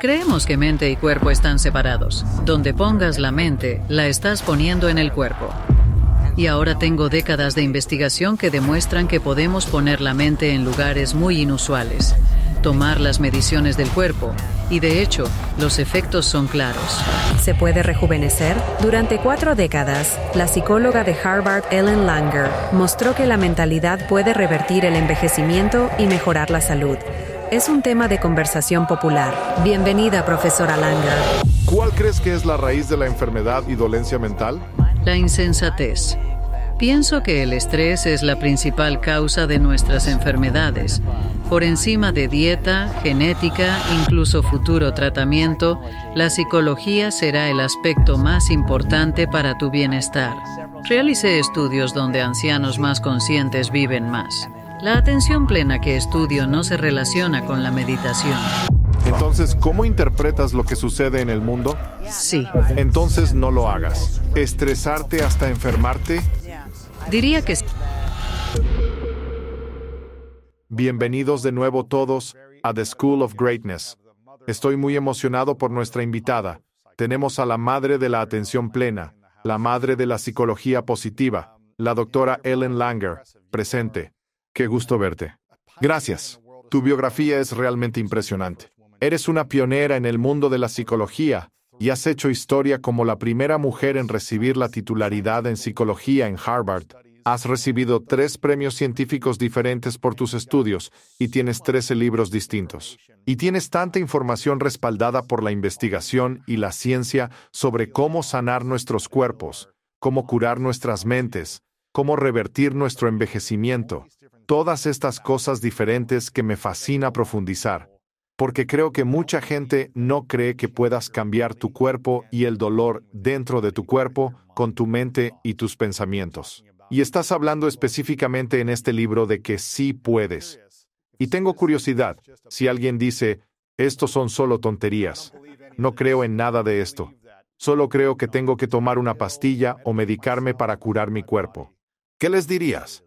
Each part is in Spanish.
Creemos que mente y cuerpo están separados. Donde pongas la mente, la estás poniendo en el cuerpo. Y ahora tengo décadas de investigación que demuestran que podemos poner la mente en lugares muy inusuales, tomar las mediciones del cuerpo y de hecho los efectos son claros. Se puede rejuvenecer. Durante cuatro décadas, la psicóloga de Harvard Ellen Langer mostró que la mentalidad puede revertir el envejecimiento y mejorar la salud es un tema de conversación popular. Bienvenida, profesora Langa. ¿Cuál crees que es la raíz de la enfermedad y dolencia mental? La insensatez. Pienso que el estrés es la principal causa de nuestras enfermedades, por encima de dieta, genética, incluso futuro tratamiento, la psicología será el aspecto más importante para tu bienestar. Realicé estudios donde ancianos más conscientes viven más. La atención plena que estudio no se relaciona con la meditación. Entonces, ¿cómo interpretas lo que sucede en el mundo? Sí. Entonces no lo hagas. ¿Estresarte hasta enfermarte? Diría que sí. Bienvenidos de nuevo todos a The School of Greatness. Estoy muy emocionado por nuestra invitada. Tenemos a la madre de la atención plena, la madre de la psicología positiva, la doctora Ellen Langer, presente. Qué gusto verte. Gracias. Tu biografía es realmente impresionante. Eres una pionera en el mundo de la psicología y has hecho historia como la primera mujer en recibir la titularidad en psicología en Harvard. Has recibido tres premios científicos diferentes por tus estudios y tienes 13 libros distintos. Y tienes tanta información respaldada por la investigación y la ciencia sobre cómo sanar nuestros cuerpos, cómo curar nuestras mentes, cómo revertir nuestro envejecimiento, Todas estas cosas diferentes que me fascina profundizar, porque creo que mucha gente no cree que puedas cambiar tu cuerpo y el dolor dentro de tu cuerpo con tu mente y tus pensamientos. Y estás hablando específicamente en este libro de que sí puedes. Y tengo curiosidad, si alguien dice, esto son solo tonterías, no creo en nada de esto, solo creo que tengo que tomar una pastilla o medicarme para curar mi cuerpo. ¿Qué les dirías?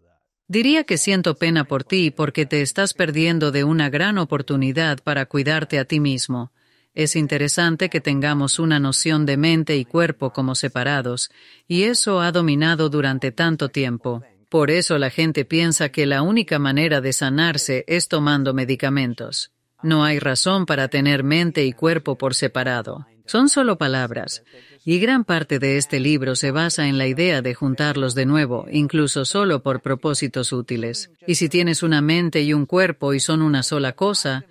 Diría que siento pena por ti porque te estás perdiendo de una gran oportunidad para cuidarte a ti mismo. Es interesante que tengamos una noción de mente y cuerpo como separados, y eso ha dominado durante tanto tiempo. Por eso la gente piensa que la única manera de sanarse es tomando medicamentos. No hay razón para tener mente y cuerpo por separado. Son solo palabras, y gran parte de este libro se basa en la idea de juntarlos de nuevo, incluso solo por propósitos útiles. Y si tienes una mente y un cuerpo y son una sola cosa,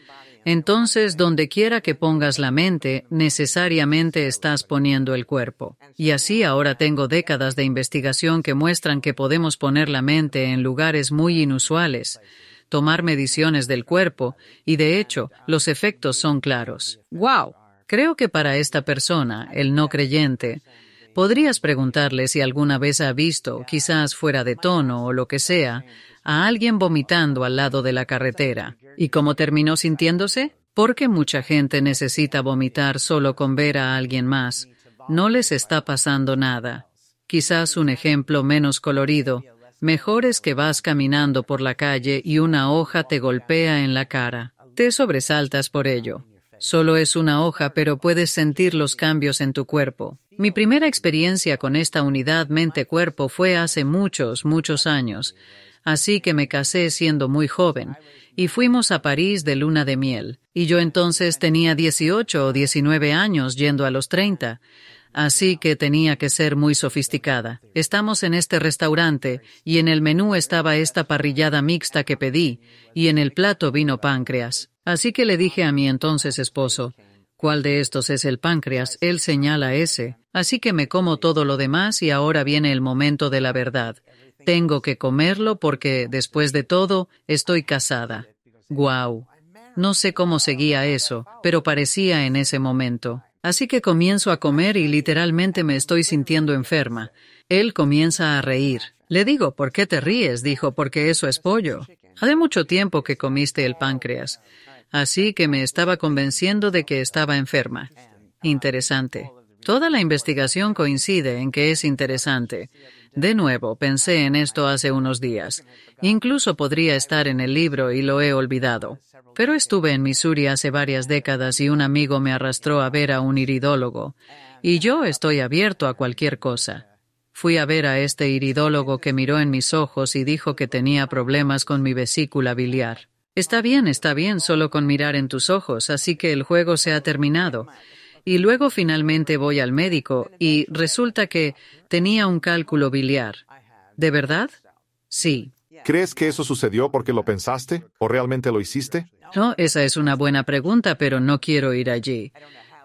entonces, donde quiera que pongas la mente, necesariamente estás poniendo el cuerpo. Y así ahora tengo décadas de investigación que muestran que podemos poner la mente en lugares muy inusuales, tomar mediciones del cuerpo, y de hecho, los efectos son claros. ¡Wow! Creo que para esta persona, el no creyente, podrías preguntarle si alguna vez ha visto, quizás fuera de tono o lo que sea, a alguien vomitando al lado de la carretera. ¿Y cómo terminó sintiéndose? Porque mucha gente necesita vomitar solo con ver a alguien más. No les está pasando nada. Quizás un ejemplo menos colorido. Mejor es que vas caminando por la calle y una hoja te golpea en la cara. Te sobresaltas por ello. Solo es una hoja, pero puedes sentir los cambios en tu cuerpo. Mi primera experiencia con esta unidad mente-cuerpo fue hace muchos, muchos años. Así que me casé siendo muy joven y fuimos a París de luna de miel. Y yo entonces tenía 18 o 19 años yendo a los 30. Así que tenía que ser muy sofisticada. Estamos en este restaurante y en el menú estaba esta parrillada mixta que pedí y en el plato vino páncreas. Así que le dije a mi entonces esposo, ¿cuál de estos es el páncreas? Él señala ese. Así que me como todo lo demás y ahora viene el momento de la verdad. Tengo que comerlo porque, después de todo, estoy casada. Guau. No sé cómo seguía eso, pero parecía en ese momento. Así que comienzo a comer y literalmente me estoy sintiendo enferma. Él comienza a reír. Le digo, ¿por qué te ríes? Dijo, porque eso es pollo. Hace mucho tiempo que comiste el páncreas. Así que me estaba convenciendo de que estaba enferma. Interesante. Toda la investigación coincide en que es interesante. De nuevo, pensé en esto hace unos días. Incluso podría estar en el libro y lo he olvidado. Pero estuve en Missouri hace varias décadas y un amigo me arrastró a ver a un iridólogo. Y yo estoy abierto a cualquier cosa. Fui a ver a este iridólogo que miró en mis ojos y dijo que tenía problemas con mi vesícula biliar. Está bien, está bien, solo con mirar en tus ojos, así que el juego se ha terminado. Y luego finalmente voy al médico y resulta que tenía un cálculo biliar. ¿De verdad? Sí. ¿Crees que eso sucedió porque lo pensaste o realmente lo hiciste? No, esa es una buena pregunta, pero no quiero ir allí.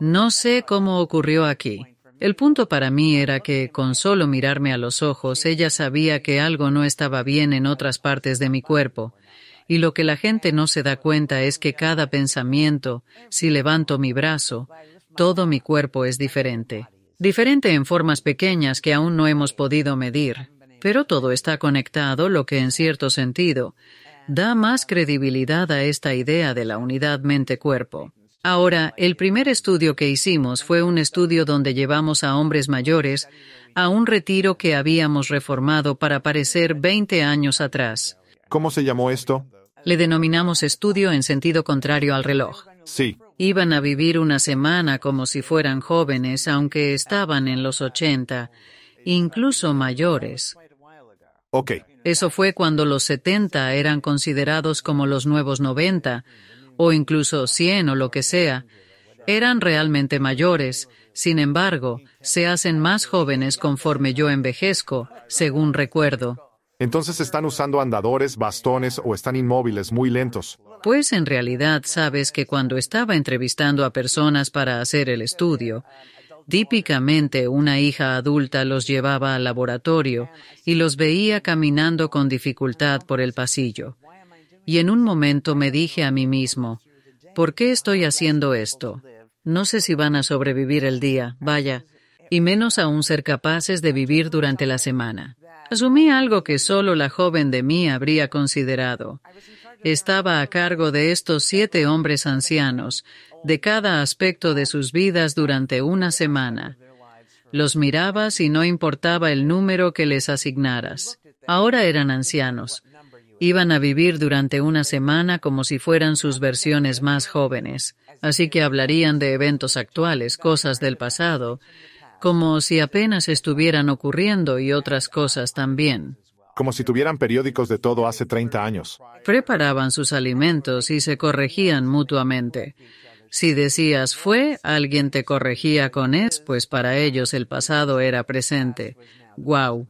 No sé cómo ocurrió aquí. El punto para mí era que, con solo mirarme a los ojos, ella sabía que algo no estaba bien en otras partes de mi cuerpo. Y lo que la gente no se da cuenta es que cada pensamiento, si levanto mi brazo, todo mi cuerpo es diferente. Diferente en formas pequeñas que aún no hemos podido medir, pero todo está conectado, lo que en cierto sentido da más credibilidad a esta idea de la unidad mente-cuerpo. Ahora, el primer estudio que hicimos fue un estudio donde llevamos a hombres mayores a un retiro que habíamos reformado para parecer 20 años atrás. ¿Cómo se llamó esto? Le denominamos estudio en sentido contrario al reloj. Sí. Iban a vivir una semana como si fueran jóvenes, aunque estaban en los 80, incluso mayores. Ok. Eso fue cuando los 70 eran considerados como los nuevos 90, o incluso 100 o lo que sea. Eran realmente mayores, sin embargo, se hacen más jóvenes conforme yo envejezco, según recuerdo. Entonces están usando andadores, bastones o están inmóviles muy lentos. Pues en realidad sabes que cuando estaba entrevistando a personas para hacer el estudio, Típicamente una hija adulta los llevaba al laboratorio y los veía caminando con dificultad por el pasillo. Y en un momento me dije a mí mismo, ¿por qué estoy haciendo esto? No sé si van a sobrevivir el día, vaya, y menos aún ser capaces de vivir durante la semana. Asumí algo que solo la joven de mí habría considerado. Estaba a cargo de estos siete hombres ancianos, de cada aspecto de sus vidas durante una semana. Los mirabas y no importaba el número que les asignaras. Ahora eran ancianos. Iban a vivir durante una semana como si fueran sus versiones más jóvenes, así que hablarían de eventos actuales, cosas del pasado, como si apenas estuvieran ocurriendo y otras cosas también. Como si tuvieran periódicos de todo hace 30 años. Preparaban sus alimentos y se corregían mutuamente. Si decías fue, alguien te corregía con es, pues para ellos el pasado era presente. Wow.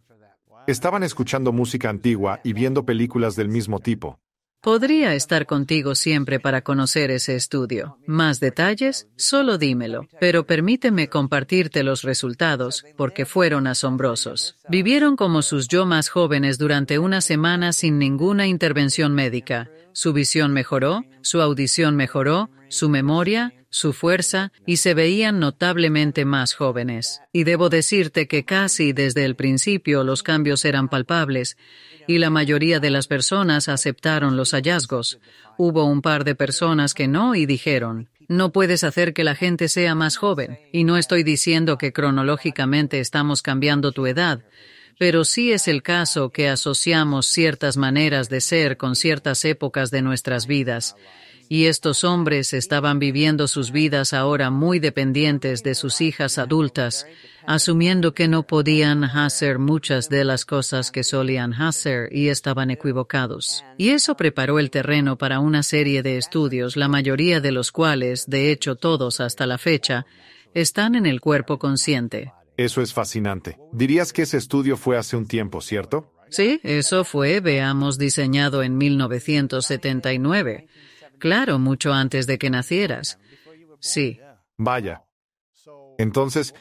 Estaban escuchando música antigua y viendo películas del mismo tipo. Podría estar contigo siempre para conocer ese estudio. Más detalles, solo dímelo, pero permíteme compartirte los resultados, porque fueron asombrosos. Vivieron como sus yo más jóvenes durante una semana sin ninguna intervención médica. Su visión mejoró, su audición mejoró, su memoria, su fuerza y se veían notablemente más jóvenes. Y debo decirte que casi desde el principio los cambios eran palpables y la mayoría de las personas aceptaron los hallazgos. Hubo un par de personas que no y dijeron, no puedes hacer que la gente sea más joven. Y no estoy diciendo que cronológicamente estamos cambiando tu edad, pero sí es el caso que asociamos ciertas maneras de ser con ciertas épocas de nuestras vidas y estos hombres estaban viviendo sus vidas ahora muy dependientes de sus hijas adultas, asumiendo que no podían hacer muchas de las cosas que solían hacer y estaban equivocados. Y eso preparó el terreno para una serie de estudios, la mayoría de los cuales, de hecho todos hasta la fecha, están en el cuerpo consciente. Eso es fascinante. Dirías que ese estudio fue hace un tiempo, ¿cierto? Sí, eso fue, veamos, diseñado en 1979. Claro, mucho antes de que nacieras. Sí. Vaya. Entonces,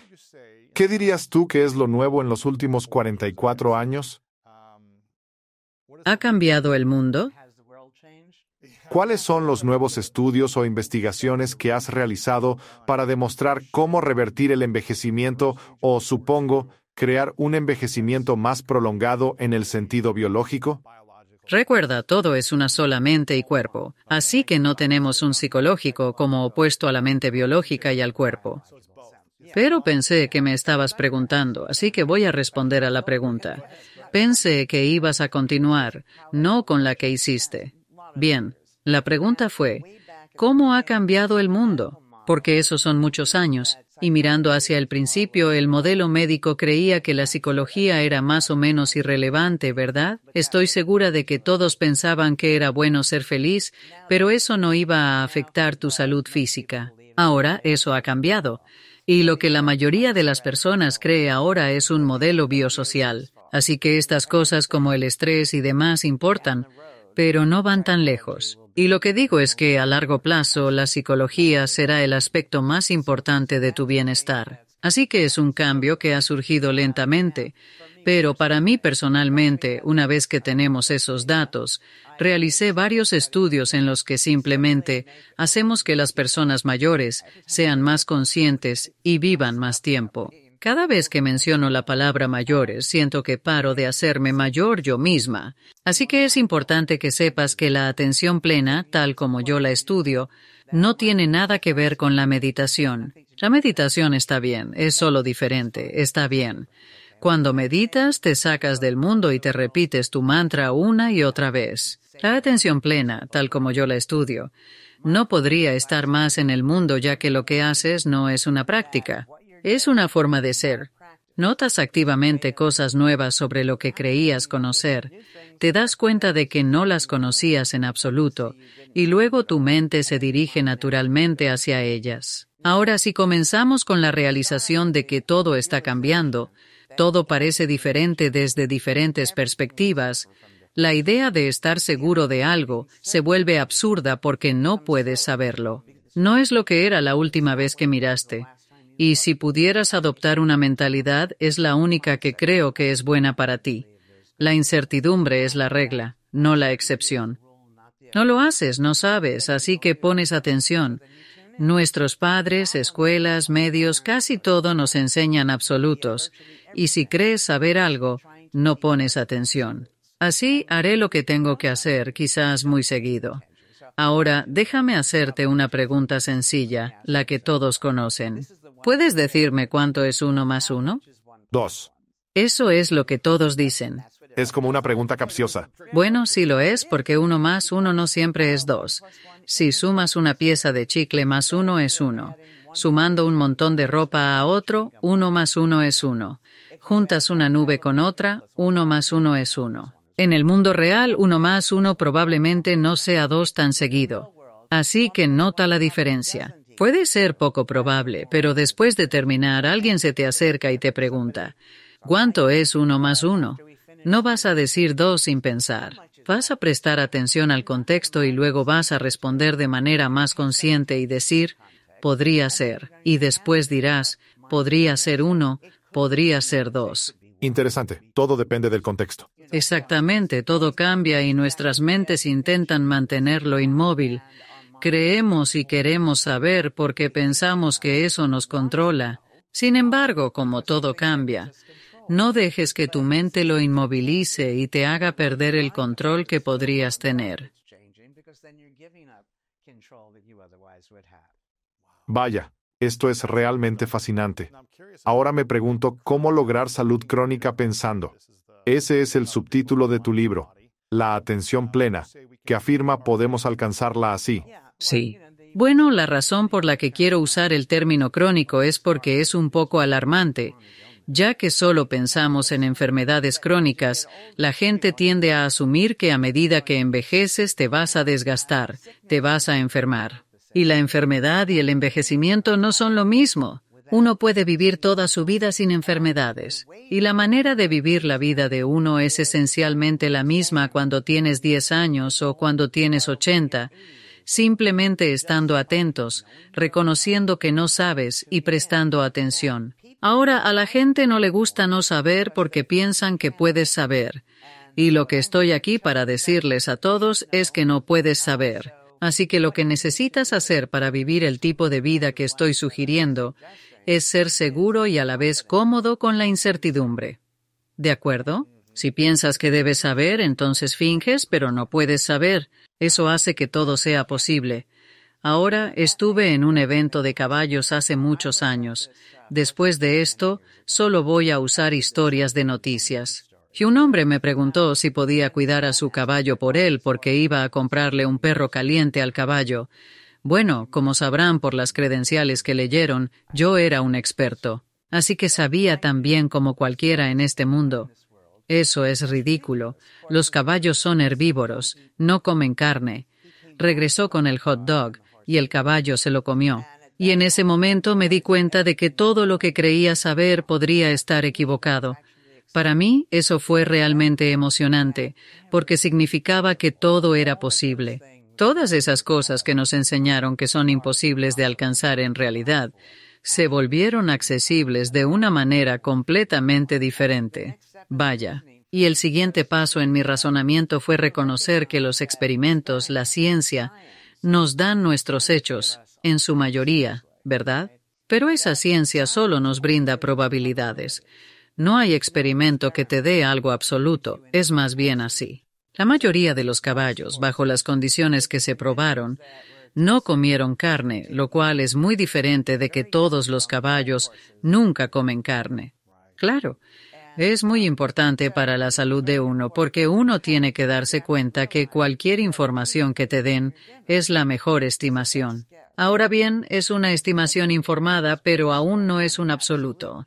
¿qué dirías tú que es lo nuevo en los últimos 44 años? ¿Ha cambiado el mundo? ¿Cuáles son los nuevos estudios o investigaciones que has realizado para demostrar cómo revertir el envejecimiento o, supongo, crear un envejecimiento más prolongado en el sentido biológico? Recuerda, todo es una sola mente y cuerpo, así que no tenemos un psicológico como opuesto a la mente biológica y al cuerpo. Pero pensé que me estabas preguntando, así que voy a responder a la pregunta. Pensé que ibas a continuar, no con la que hiciste. Bien, la pregunta fue, ¿cómo ha cambiado el mundo? Porque esos son muchos años. Y mirando hacia el principio, el modelo médico creía que la psicología era más o menos irrelevante, ¿verdad? Estoy segura de que todos pensaban que era bueno ser feliz, pero eso no iba a afectar tu salud física. Ahora eso ha cambiado. Y lo que la mayoría de las personas cree ahora es un modelo biosocial. Así que estas cosas como el estrés y demás importan, pero no van tan lejos. Y lo que digo es que a largo plazo la psicología será el aspecto más importante de tu bienestar. Así que es un cambio que ha surgido lentamente, pero para mí personalmente, una vez que tenemos esos datos, realicé varios estudios en los que simplemente hacemos que las personas mayores sean más conscientes y vivan más tiempo. Cada vez que menciono la palabra mayores, siento que paro de hacerme mayor yo misma. Así que es importante que sepas que la atención plena, tal como yo la estudio, no tiene nada que ver con la meditación. La meditación está bien, es solo diferente, está bien. Cuando meditas, te sacas del mundo y te repites tu mantra una y otra vez. La atención plena, tal como yo la estudio, no podría estar más en el mundo ya que lo que haces no es una práctica. Es una forma de ser. Notas activamente cosas nuevas sobre lo que creías conocer, te das cuenta de que no las conocías en absoluto, y luego tu mente se dirige naturalmente hacia ellas. Ahora, si comenzamos con la realización de que todo está cambiando, todo parece diferente desde diferentes perspectivas, la idea de estar seguro de algo se vuelve absurda porque no puedes saberlo. No es lo que era la última vez que miraste. Y si pudieras adoptar una mentalidad, es la única que creo que es buena para ti. La incertidumbre es la regla, no la excepción. No lo haces, no sabes, así que pones atención. Nuestros padres, escuelas, medios, casi todo nos enseñan absolutos, y si crees saber algo, no pones atención. Así haré lo que tengo que hacer, quizás muy seguido. Ahora, déjame hacerte una pregunta sencilla, la que todos conocen. ¿Puedes decirme cuánto es uno más uno? Dos. Eso es lo que todos dicen. Es como una pregunta capciosa. Bueno, sí lo es, porque uno más uno no siempre es dos. Si sumas una pieza de chicle más uno es uno. Sumando un montón de ropa a otro, uno más uno es uno. Juntas una nube con otra, uno más uno es uno. En el mundo real, uno más uno probablemente no sea dos tan seguido. Así que nota la diferencia. Puede ser poco probable, pero después de terminar alguien se te acerca y te pregunta, ¿cuánto es uno más uno? No vas a decir dos sin pensar. Vas a prestar atención al contexto y luego vas a responder de manera más consciente y decir, podría ser. Y después dirás, podría ser uno, podría ser dos. Interesante, todo depende del contexto. Exactamente, todo cambia y nuestras mentes intentan mantenerlo inmóvil, Creemos y queremos saber porque pensamos que eso nos controla. Sin embargo, como todo cambia, no dejes que tu mente lo inmovilice y te haga perder el control que podrías tener. Vaya, esto es realmente fascinante. Ahora me pregunto cómo lograr salud crónica pensando. Ese es el subtítulo de tu libro, La atención plena, que afirma podemos alcanzarla así. Sí. Bueno, la razón por la que quiero usar el término crónico es porque es un poco alarmante. Ya que solo pensamos en enfermedades crónicas, la gente tiende a asumir que a medida que envejeces te vas a desgastar, te vas a enfermar. Y la enfermedad y el envejecimiento no son lo mismo. Uno puede vivir toda su vida sin enfermedades. Y la manera de vivir la vida de uno es esencialmente la misma cuando tienes 10 años o cuando tienes 80 simplemente estando atentos, reconociendo que no sabes y prestando atención. Ahora a la gente no le gusta no saber porque piensan que puedes saber. Y lo que estoy aquí para decirles a todos es que no puedes saber. Así que lo que necesitas hacer para vivir el tipo de vida que estoy sugiriendo es ser seguro y a la vez cómodo con la incertidumbre. ¿De acuerdo? Si piensas que debes saber, entonces finges, pero no puedes saber. Eso hace que todo sea posible. Ahora estuve en un evento de caballos hace muchos años. Después de esto, solo voy a usar historias de noticias. Y un hombre me preguntó si podía cuidar a su caballo por él porque iba a comprarle un perro caliente al caballo. Bueno, como sabrán por las credenciales que leyeron, yo era un experto. Así que sabía tan bien como cualquiera en este mundo. Eso es ridículo. Los caballos son herbívoros, no comen carne. Regresó con el hot dog y el caballo se lo comió. Y en ese momento me di cuenta de que todo lo que creía saber podría estar equivocado. Para mí eso fue realmente emocionante, porque significaba que todo era posible. Todas esas cosas que nos enseñaron que son imposibles de alcanzar en realidad, se volvieron accesibles de una manera completamente diferente. Vaya, y el siguiente paso en mi razonamiento fue reconocer que los experimentos, la ciencia, nos dan nuestros hechos, en su mayoría, ¿verdad? Pero esa ciencia solo nos brinda probabilidades. No hay experimento que te dé algo absoluto, es más bien así. La mayoría de los caballos, bajo las condiciones que se probaron, no comieron carne, lo cual es muy diferente de que todos los caballos nunca comen carne. Claro, es muy importante para la salud de uno porque uno tiene que darse cuenta que cualquier información que te den es la mejor estimación. Ahora bien, es una estimación informada, pero aún no es un absoluto.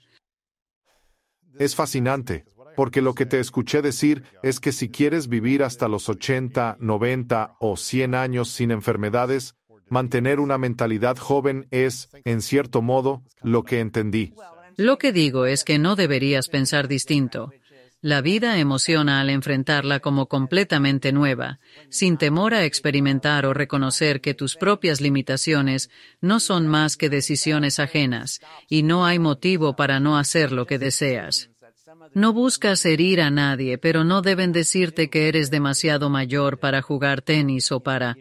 Es fascinante, porque lo que te escuché decir es que si quieres vivir hasta los 80, 90 o 100 años sin enfermedades, Mantener una mentalidad joven es, en cierto modo, lo que entendí. Lo que digo es que no deberías pensar distinto. La vida emociona al enfrentarla como completamente nueva, sin temor a experimentar o reconocer que tus propias limitaciones no son más que decisiones ajenas, y no hay motivo para no hacer lo que deseas. No buscas herir a nadie, pero no deben decirte que eres demasiado mayor para jugar tenis o para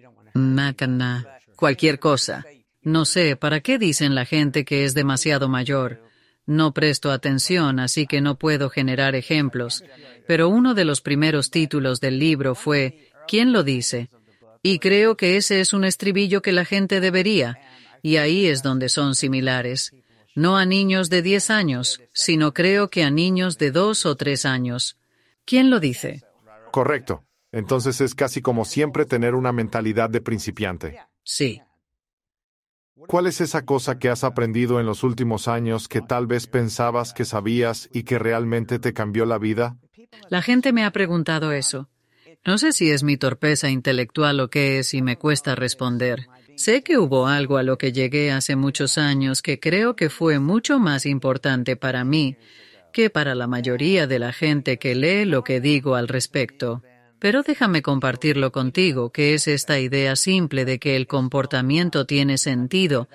cualquier cosa. No sé, ¿para qué dicen la gente que es demasiado mayor? No presto atención, así que no puedo generar ejemplos, pero uno de los primeros títulos del libro fue ¿Quién lo dice? Y creo que ese es un estribillo que la gente debería, y ahí es donde son similares. No a niños de 10 años, sino creo que a niños de 2 o 3 años. ¿Quién lo dice? Correcto. Entonces es casi como siempre tener una mentalidad de principiante. Sí. ¿Cuál es esa cosa que has aprendido en los últimos años que tal vez pensabas que sabías y que realmente te cambió la vida? La gente me ha preguntado eso. No sé si es mi torpeza intelectual o qué es y me cuesta responder. Sé que hubo algo a lo que llegué hace muchos años que creo que fue mucho más importante para mí que para la mayoría de la gente que lee lo que digo al respecto. Pero déjame compartirlo contigo, que es esta idea simple de que el comportamiento tiene sentido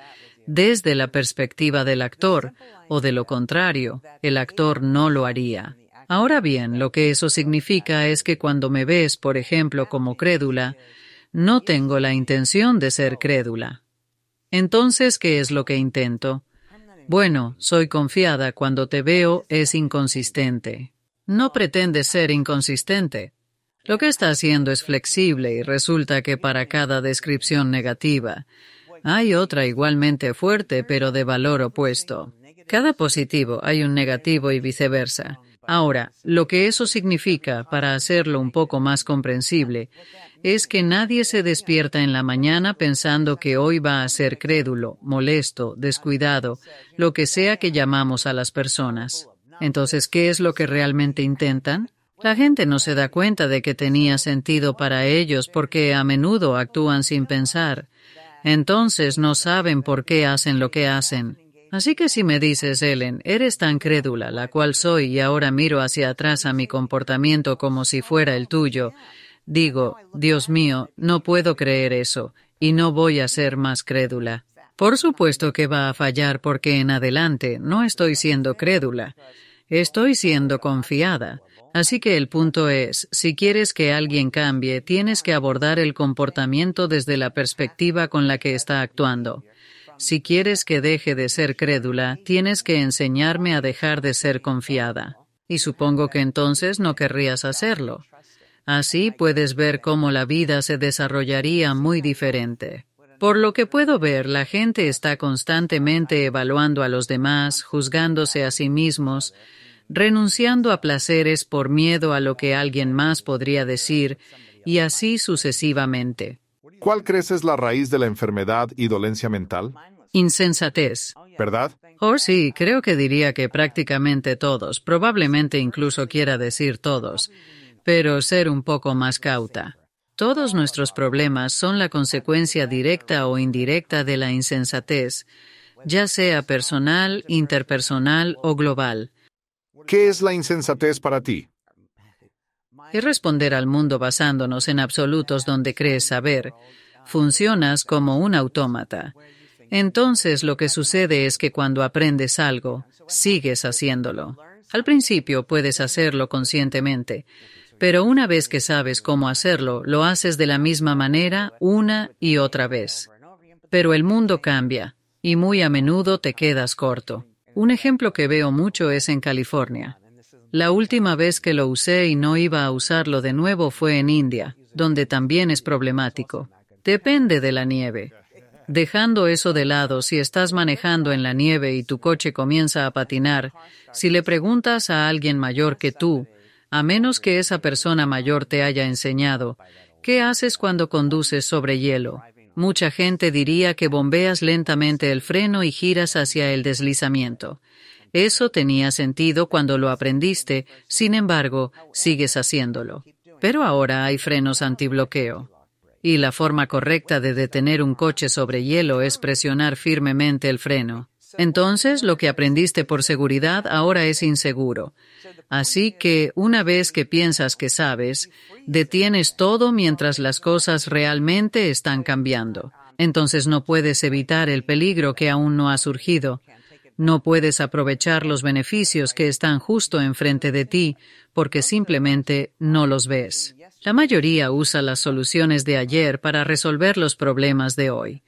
desde la perspectiva del actor, o de lo contrario, el actor no lo haría. Ahora bien, lo que eso significa es que cuando me ves, por ejemplo, como crédula, no tengo la intención de ser crédula. Entonces, ¿qué es lo que intento? Bueno, soy confiada, cuando te veo es inconsistente. No pretendes ser inconsistente. Lo que está haciendo es flexible y resulta que para cada descripción negativa hay otra igualmente fuerte pero de valor opuesto. Cada positivo hay un negativo y viceversa. Ahora, lo que eso significa, para hacerlo un poco más comprensible, es que nadie se despierta en la mañana pensando que hoy va a ser crédulo, molesto, descuidado, lo que sea que llamamos a las personas. Entonces, ¿qué es lo que realmente intentan? La gente no se da cuenta de que tenía sentido para ellos porque a menudo actúan sin pensar. Entonces no saben por qué hacen lo que hacen. Así que si me dices, Ellen, eres tan crédula, la cual soy, y ahora miro hacia atrás a mi comportamiento como si fuera el tuyo, digo, Dios mío, no puedo creer eso, y no voy a ser más crédula. Por supuesto que va a fallar porque en adelante no estoy siendo crédula, estoy siendo confiada. Así que el punto es, si quieres que alguien cambie, tienes que abordar el comportamiento desde la perspectiva con la que está actuando. Si quieres que deje de ser crédula, tienes que enseñarme a dejar de ser confiada. Y supongo que entonces no querrías hacerlo. Así puedes ver cómo la vida se desarrollaría muy diferente. Por lo que puedo ver, la gente está constantemente evaluando a los demás, juzgándose a sí mismos, renunciando a placeres por miedo a lo que alguien más podría decir, y así sucesivamente. ¿Cuál crees es la raíz de la enfermedad y dolencia mental? Insensatez. ¿Verdad? Oh, sí, creo que diría que prácticamente todos, probablemente incluso quiera decir todos, pero ser un poco más cauta. Todos nuestros problemas son la consecuencia directa o indirecta de la insensatez, ya sea personal, interpersonal o global. ¿Qué es la insensatez para ti? Es responder al mundo basándonos en absolutos donde crees saber. Funcionas como un autómata. Entonces lo que sucede es que cuando aprendes algo, sigues haciéndolo. Al principio puedes hacerlo conscientemente, pero una vez que sabes cómo hacerlo, lo haces de la misma manera una y otra vez. Pero el mundo cambia y muy a menudo te quedas corto. Un ejemplo que veo mucho es en California. La última vez que lo usé y no iba a usarlo de nuevo fue en India, donde también es problemático. Depende de la nieve. Dejando eso de lado, si estás manejando en la nieve y tu coche comienza a patinar, si le preguntas a alguien mayor que tú, a menos que esa persona mayor te haya enseñado, ¿qué haces cuando conduces sobre hielo? Mucha gente diría que bombeas lentamente el freno y giras hacia el deslizamiento. Eso tenía sentido cuando lo aprendiste, sin embargo, sigues haciéndolo. Pero ahora hay frenos antibloqueo. Y la forma correcta de detener un coche sobre hielo es presionar firmemente el freno. Entonces lo que aprendiste por seguridad ahora es inseguro. Así que una vez que piensas que sabes, detienes todo mientras las cosas realmente están cambiando. Entonces no puedes evitar el peligro que aún no ha surgido. No puedes aprovechar los beneficios que están justo enfrente de ti porque simplemente no los ves. La mayoría usa las soluciones de ayer para resolver los problemas de hoy.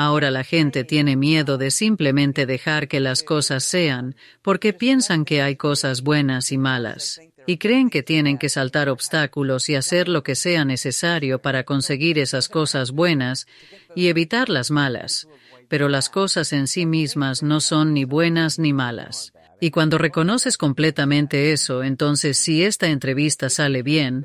Ahora la gente tiene miedo de simplemente dejar que las cosas sean, porque piensan que hay cosas buenas y malas, y creen que tienen que saltar obstáculos y hacer lo que sea necesario para conseguir esas cosas buenas y evitar las malas. Pero las cosas en sí mismas no son ni buenas ni malas. Y cuando reconoces completamente eso, entonces si esta entrevista sale bien,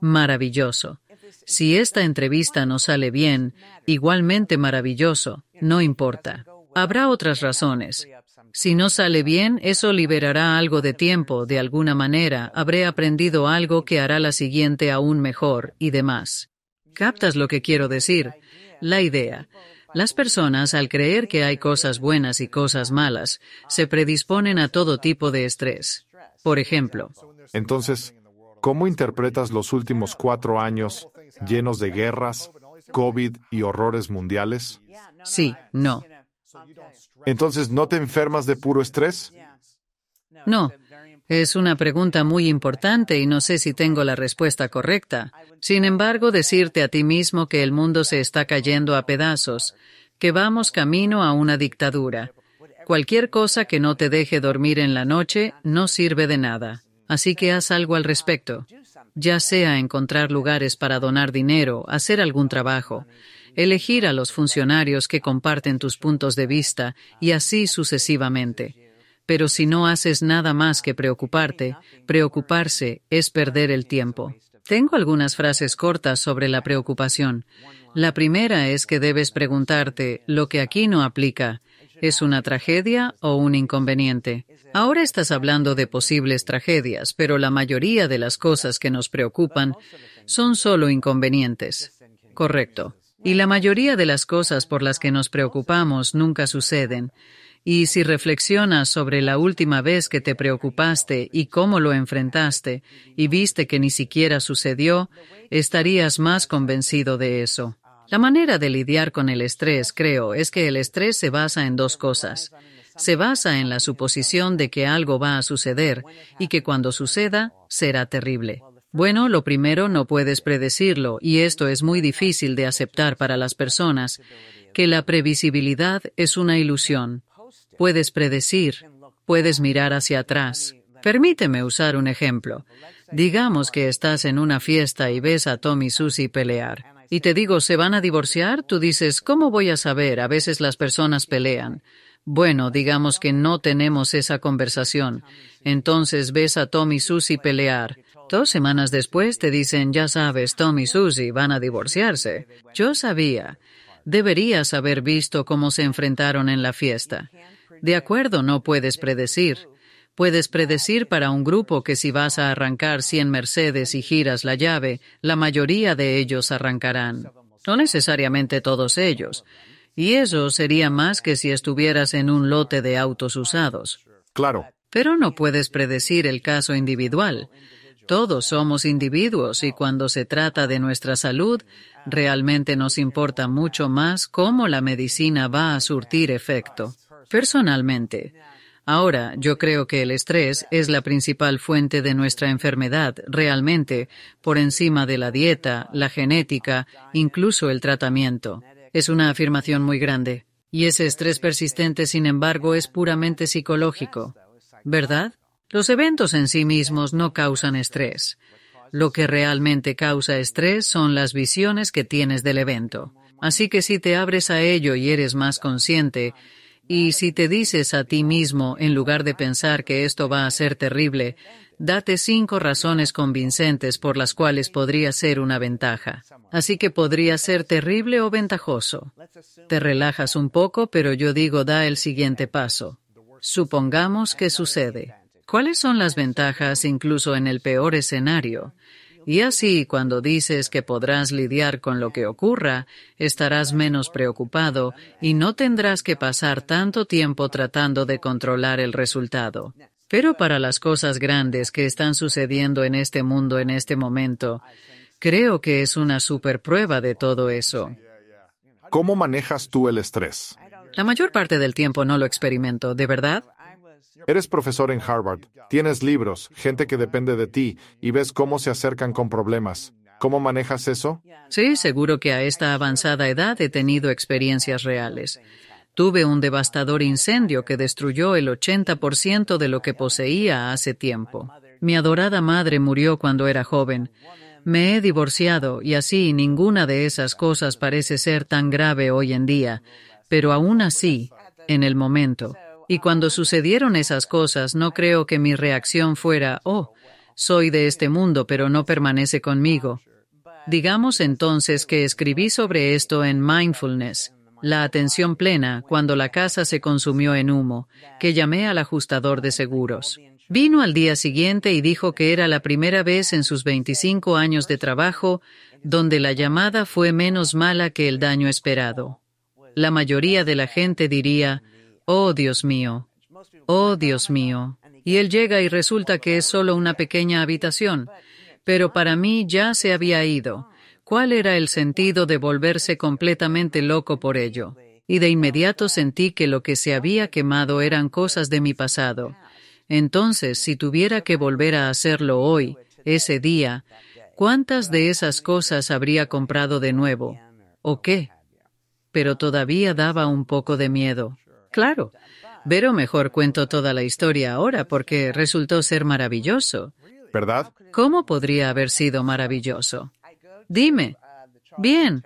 maravilloso. Si esta entrevista no sale bien, igualmente maravilloso, no importa. Habrá otras razones. Si no sale bien, eso liberará algo de tiempo, de alguna manera, habré aprendido algo que hará la siguiente aún mejor, y demás. ¿Captas lo que quiero decir? La idea. Las personas, al creer que hay cosas buenas y cosas malas, se predisponen a todo tipo de estrés. Por ejemplo. Entonces, ¿cómo interpretas los últimos cuatro años llenos de guerras, COVID y horrores mundiales? Sí, no. Entonces, ¿no te enfermas de puro estrés? No. Es una pregunta muy importante y no sé si tengo la respuesta correcta. Sin embargo, decirte a ti mismo que el mundo se está cayendo a pedazos, que vamos camino a una dictadura. Cualquier cosa que no te deje dormir en la noche no sirve de nada. Así que haz algo al respecto ya sea encontrar lugares para donar dinero, hacer algún trabajo, elegir a los funcionarios que comparten tus puntos de vista y así sucesivamente. Pero si no haces nada más que preocuparte, preocuparse es perder el tiempo. Tengo algunas frases cortas sobre la preocupación. La primera es que debes preguntarte, lo que aquí no aplica, ¿Es una tragedia o un inconveniente? Ahora estás hablando de posibles tragedias, pero la mayoría de las cosas que nos preocupan son solo inconvenientes. Correcto. Y la mayoría de las cosas por las que nos preocupamos nunca suceden. Y si reflexionas sobre la última vez que te preocupaste y cómo lo enfrentaste, y viste que ni siquiera sucedió, estarías más convencido de eso. La manera de lidiar con el estrés, creo, es que el estrés se basa en dos cosas. Se basa en la suposición de que algo va a suceder y que cuando suceda será terrible. Bueno, lo primero no puedes predecirlo, y esto es muy difícil de aceptar para las personas, que la previsibilidad es una ilusión. Puedes predecir, puedes mirar hacia atrás. Permíteme usar un ejemplo. Digamos que estás en una fiesta y ves a Tommy y Susie pelear y te digo, ¿se van a divorciar? Tú dices, ¿cómo voy a saber? A veces las personas pelean. Bueno, digamos que no tenemos esa conversación. Entonces ves a Tom y Susie pelear. Dos semanas después te dicen, ya sabes, Tom y Susie van a divorciarse. Yo sabía. Deberías haber visto cómo se enfrentaron en la fiesta. De acuerdo, no puedes predecir. Puedes predecir para un grupo que si vas a arrancar 100 Mercedes y giras la llave, la mayoría de ellos arrancarán. No necesariamente todos ellos. Y eso sería más que si estuvieras en un lote de autos usados. Claro. Pero no puedes predecir el caso individual. Todos somos individuos y cuando se trata de nuestra salud, realmente nos importa mucho más cómo la medicina va a surtir efecto. Personalmente, Ahora yo creo que el estrés es la principal fuente de nuestra enfermedad, realmente, por encima de la dieta, la genética, incluso el tratamiento. Es una afirmación muy grande. Y ese estrés persistente, sin embargo, es puramente psicológico. ¿Verdad? Los eventos en sí mismos no causan estrés. Lo que realmente causa estrés son las visiones que tienes del evento. Así que si te abres a ello y eres más consciente, y si te dices a ti mismo, en lugar de pensar que esto va a ser terrible, date cinco razones convincentes por las cuales podría ser una ventaja. Así que podría ser terrible o ventajoso. Te relajas un poco, pero yo digo da el siguiente paso. Supongamos que sucede. ¿Cuáles son las ventajas incluso en el peor escenario? Y así, cuando dices que podrás lidiar con lo que ocurra, estarás menos preocupado y no tendrás que pasar tanto tiempo tratando de controlar el resultado. Pero para las cosas grandes que están sucediendo en este mundo en este momento, creo que es una super prueba de todo eso. ¿Cómo manejas tú el estrés? La mayor parte del tiempo no lo experimento, ¿de verdad? Eres profesor en Harvard, tienes libros, gente que depende de ti, y ves cómo se acercan con problemas. ¿Cómo manejas eso? Sí, seguro que a esta avanzada edad he tenido experiencias reales. Tuve un devastador incendio que destruyó el 80% de lo que poseía hace tiempo. Mi adorada madre murió cuando era joven. Me he divorciado y así ninguna de esas cosas parece ser tan grave hoy en día, pero aún así, en el momento, y cuando sucedieron esas cosas, no creo que mi reacción fuera, oh, soy de este mundo, pero no permanece conmigo. Digamos entonces que escribí sobre esto en Mindfulness, la atención plena, cuando la casa se consumió en humo, que llamé al ajustador de seguros. Vino al día siguiente y dijo que era la primera vez en sus 25 años de trabajo donde la llamada fue menos mala que el daño esperado. La mayoría de la gente diría, oh Dios mío, oh Dios mío. Y él llega y resulta que es solo una pequeña habitación, pero para mí ya se había ido. ¿Cuál era el sentido de volverse completamente loco por ello? Y de inmediato sentí que lo que se había quemado eran cosas de mi pasado. Entonces, si tuviera que volver a hacerlo hoy, ese día, ¿cuántas de esas cosas habría comprado de nuevo? ¿O qué? Pero todavía daba un poco de miedo. Claro. Pero mejor cuento toda la historia ahora porque resultó ser maravilloso. ¿Verdad? ¿Cómo podría haber sido maravilloso? Dime. Bien.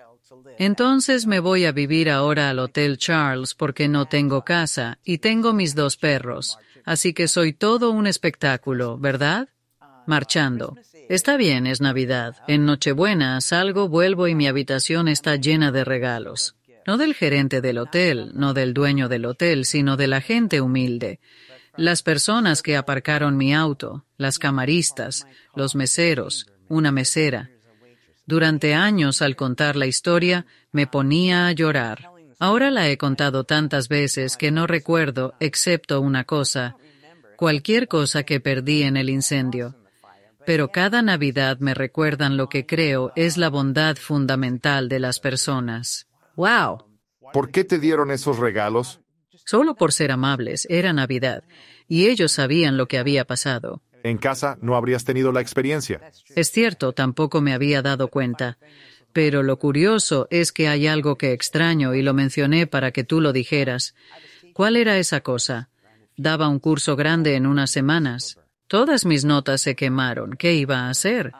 Entonces me voy a vivir ahora al Hotel Charles porque no tengo casa y tengo mis dos perros. Así que soy todo un espectáculo, ¿verdad? Marchando. Está bien, es Navidad. En Nochebuena salgo, vuelvo y mi habitación está llena de regalos no del gerente del hotel, no del dueño del hotel, sino de la gente humilde, las personas que aparcaron mi auto, las camaristas, los meseros, una mesera. Durante años, al contar la historia, me ponía a llorar. Ahora la he contado tantas veces que no recuerdo, excepto una cosa, cualquier cosa que perdí en el incendio. Pero cada Navidad me recuerdan lo que creo es la bondad fundamental de las personas. ¡Wow! ¿Por qué te dieron esos regalos? Solo por ser amables, era Navidad, y ellos sabían lo que había pasado. En casa no habrías tenido la experiencia. Es cierto, tampoco me había dado cuenta. Pero lo curioso es que hay algo que extraño y lo mencioné para que tú lo dijeras. ¿Cuál era esa cosa? Daba un curso grande en unas semanas. Todas mis notas se quemaron. ¿Qué iba a hacer?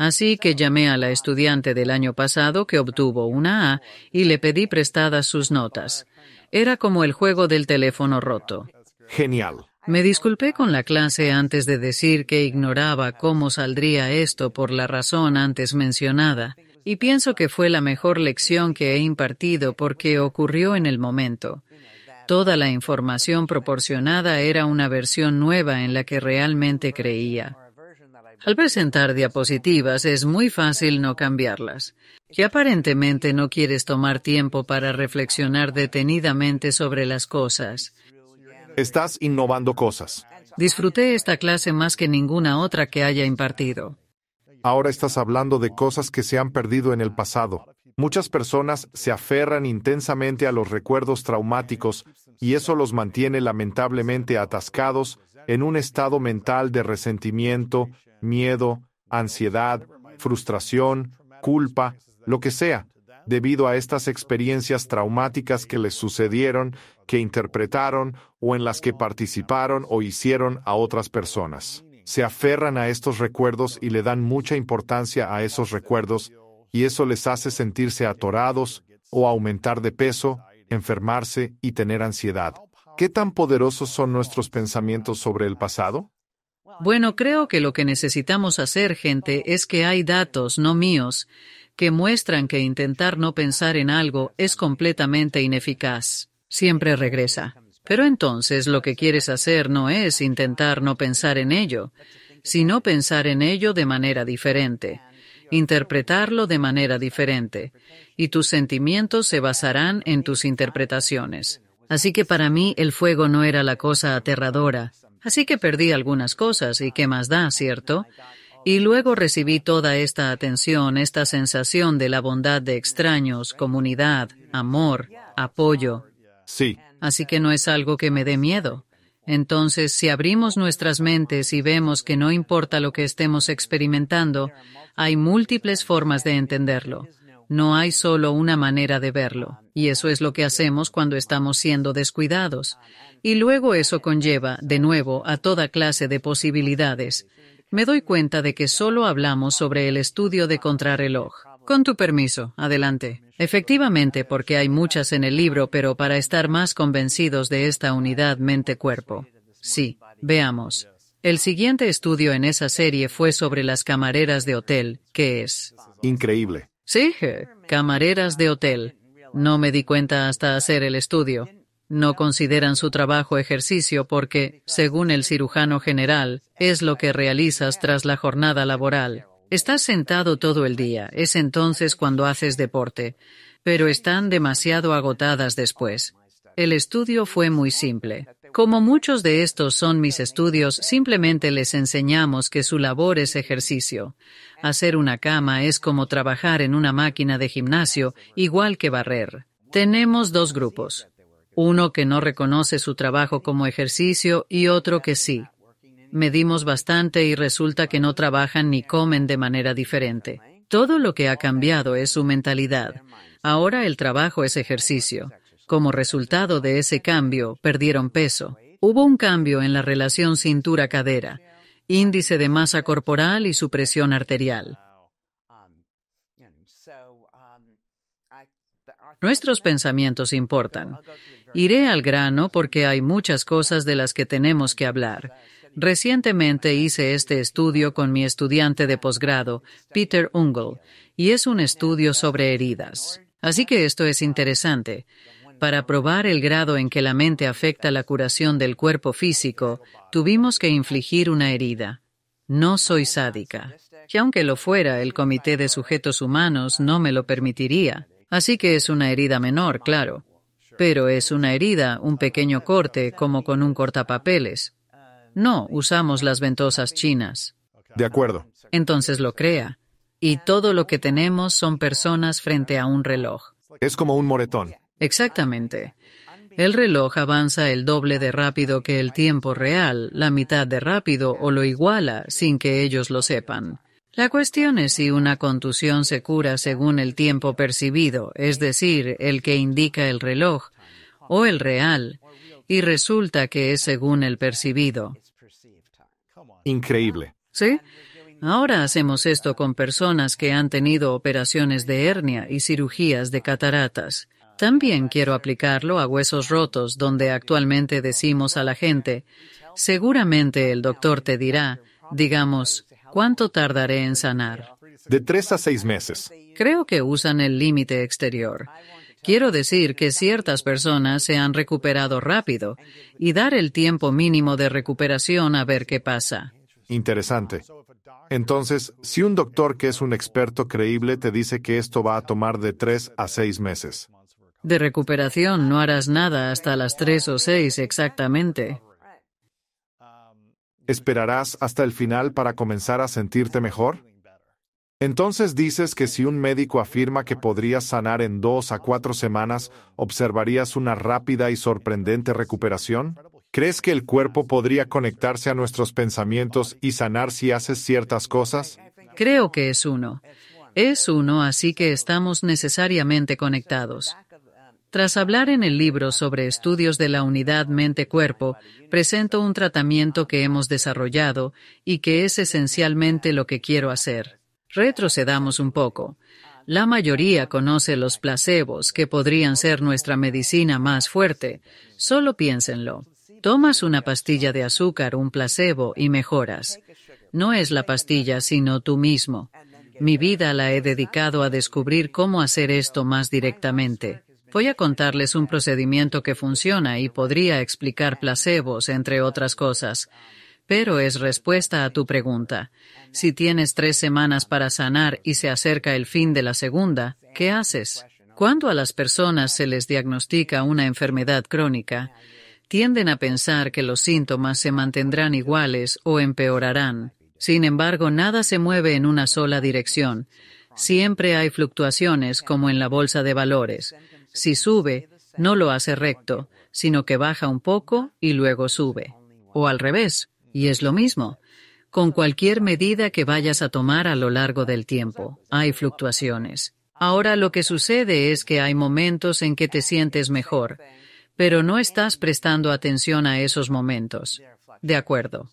Así que llamé a la estudiante del año pasado que obtuvo una A y le pedí prestadas sus notas. Era como el juego del teléfono roto. Genial. Me disculpé con la clase antes de decir que ignoraba cómo saldría esto por la razón antes mencionada, y pienso que fue la mejor lección que he impartido porque ocurrió en el momento. Toda la información proporcionada era una versión nueva en la que realmente creía. Al presentar diapositivas es muy fácil no cambiarlas. Que aparentemente no quieres tomar tiempo para reflexionar detenidamente sobre las cosas. Estás innovando cosas. Disfruté esta clase más que ninguna otra que haya impartido. Ahora estás hablando de cosas que se han perdido en el pasado. Muchas personas se aferran intensamente a los recuerdos traumáticos y eso los mantiene lamentablemente atascados en un estado mental de resentimiento, miedo, ansiedad, frustración, culpa, lo que sea, debido a estas experiencias traumáticas que les sucedieron, que interpretaron o en las que participaron o hicieron a otras personas. Se aferran a estos recuerdos y le dan mucha importancia a esos recuerdos, y eso les hace sentirse atorados o aumentar de peso, enfermarse y tener ansiedad. ¿Qué tan poderosos son nuestros pensamientos sobre el pasado? Bueno, creo que lo que necesitamos hacer, gente, es que hay datos, no míos, que muestran que intentar no pensar en algo es completamente ineficaz. Siempre regresa. Pero entonces lo que quieres hacer no es intentar no pensar en ello, sino pensar en ello de manera diferente, interpretarlo de manera diferente, y tus sentimientos se basarán en tus interpretaciones. Así que para mí el fuego no era la cosa aterradora. Así que perdí algunas cosas y qué más da, ¿cierto? Y luego recibí toda esta atención, esta sensación de la bondad de extraños, comunidad, amor, apoyo. Sí. Así que no es algo que me dé miedo. Entonces, si abrimos nuestras mentes y vemos que no importa lo que estemos experimentando, hay múltiples formas de entenderlo. No hay solo una manera de verlo, y eso es lo que hacemos cuando estamos siendo descuidados. Y luego eso conlleva, de nuevo, a toda clase de posibilidades. Me doy cuenta de que solo hablamos sobre el estudio de contrarreloj. Con tu permiso, adelante. Efectivamente, porque hay muchas en el libro, pero para estar más convencidos de esta unidad mente-cuerpo. Sí, veamos. El siguiente estudio en esa serie fue sobre las camareras de hotel, que es... Increíble. Sí, camareras de hotel. No me di cuenta hasta hacer el estudio. No consideran su trabajo ejercicio porque, según el cirujano general, es lo que realizas tras la jornada laboral. Estás sentado todo el día, es entonces cuando haces deporte, pero están demasiado agotadas después. El estudio fue muy simple. Como muchos de estos son mis estudios, simplemente les enseñamos que su labor es ejercicio. Hacer una cama es como trabajar en una máquina de gimnasio, igual que barrer. Tenemos dos grupos. Uno que no reconoce su trabajo como ejercicio y otro que sí. Medimos bastante y resulta que no trabajan ni comen de manera diferente. Todo lo que ha cambiado es su mentalidad. Ahora el trabajo es ejercicio. Como resultado de ese cambio, perdieron peso. Hubo un cambio en la relación cintura-cadera, índice de masa corporal y su presión arterial. Nuestros pensamientos importan. Iré al grano porque hay muchas cosas de las que tenemos que hablar. Recientemente hice este estudio con mi estudiante de posgrado, Peter Ungle, y es un estudio sobre heridas. Así que esto es interesante. Para probar el grado en que la mente afecta la curación del cuerpo físico, tuvimos que infligir una herida. No soy sádica. Y aunque lo fuera, el Comité de Sujetos Humanos no me lo permitiría. Así que es una herida menor, claro. Pero es una herida, un pequeño corte, como con un cortapapeles. No, usamos las ventosas chinas. De acuerdo. Entonces lo crea. Y todo lo que tenemos son personas frente a un reloj. Es como un moretón. Exactamente. El reloj avanza el doble de rápido que el tiempo real, la mitad de rápido o lo iguala sin que ellos lo sepan. La cuestión es si una contusión se cura según el tiempo percibido, es decir, el que indica el reloj, o el real, y resulta que es según el percibido. Increíble. ¿Sí? Ahora hacemos esto con personas que han tenido operaciones de hernia y cirugías de cataratas. También quiero aplicarlo a huesos rotos, donde actualmente decimos a la gente, seguramente el doctor te dirá, digamos, ¿cuánto tardaré en sanar? De tres a seis meses. Creo que usan el límite exterior. Quiero decir que ciertas personas se han recuperado rápido y dar el tiempo mínimo de recuperación a ver qué pasa. Interesante. Entonces, si un doctor que es un experto creíble te dice que esto va a tomar de tres a seis meses, de recuperación no harás nada hasta las tres o seis exactamente. ¿Esperarás hasta el final para comenzar a sentirte mejor? Entonces dices que si un médico afirma que podrías sanar en dos a cuatro semanas, observarías una rápida y sorprendente recuperación? ¿Crees que el cuerpo podría conectarse a nuestros pensamientos y sanar si haces ciertas cosas? Creo que es uno. Es uno, así que estamos necesariamente conectados. Tras hablar en el libro sobre estudios de la unidad mente-cuerpo, presento un tratamiento que hemos desarrollado y que es esencialmente lo que quiero hacer. Retrocedamos un poco. La mayoría conoce los placebos, que podrían ser nuestra medicina más fuerte. Solo piénsenlo. Tomas una pastilla de azúcar, un placebo, y mejoras. No es la pastilla, sino tú mismo. Mi vida la he dedicado a descubrir cómo hacer esto más directamente. Voy a contarles un procedimiento que funciona y podría explicar placebos, entre otras cosas. Pero es respuesta a tu pregunta. Si tienes tres semanas para sanar y se acerca el fin de la segunda, ¿qué haces? Cuando a las personas se les diagnostica una enfermedad crónica, tienden a pensar que los síntomas se mantendrán iguales o empeorarán. Sin embargo, nada se mueve en una sola dirección. Siempre hay fluctuaciones como en la bolsa de valores. Si sube, no lo hace recto, sino que baja un poco y luego sube. O al revés, y es lo mismo. Con cualquier medida que vayas a tomar a lo largo del tiempo, hay fluctuaciones. Ahora lo que sucede es que hay momentos en que te sientes mejor, pero no estás prestando atención a esos momentos. De acuerdo.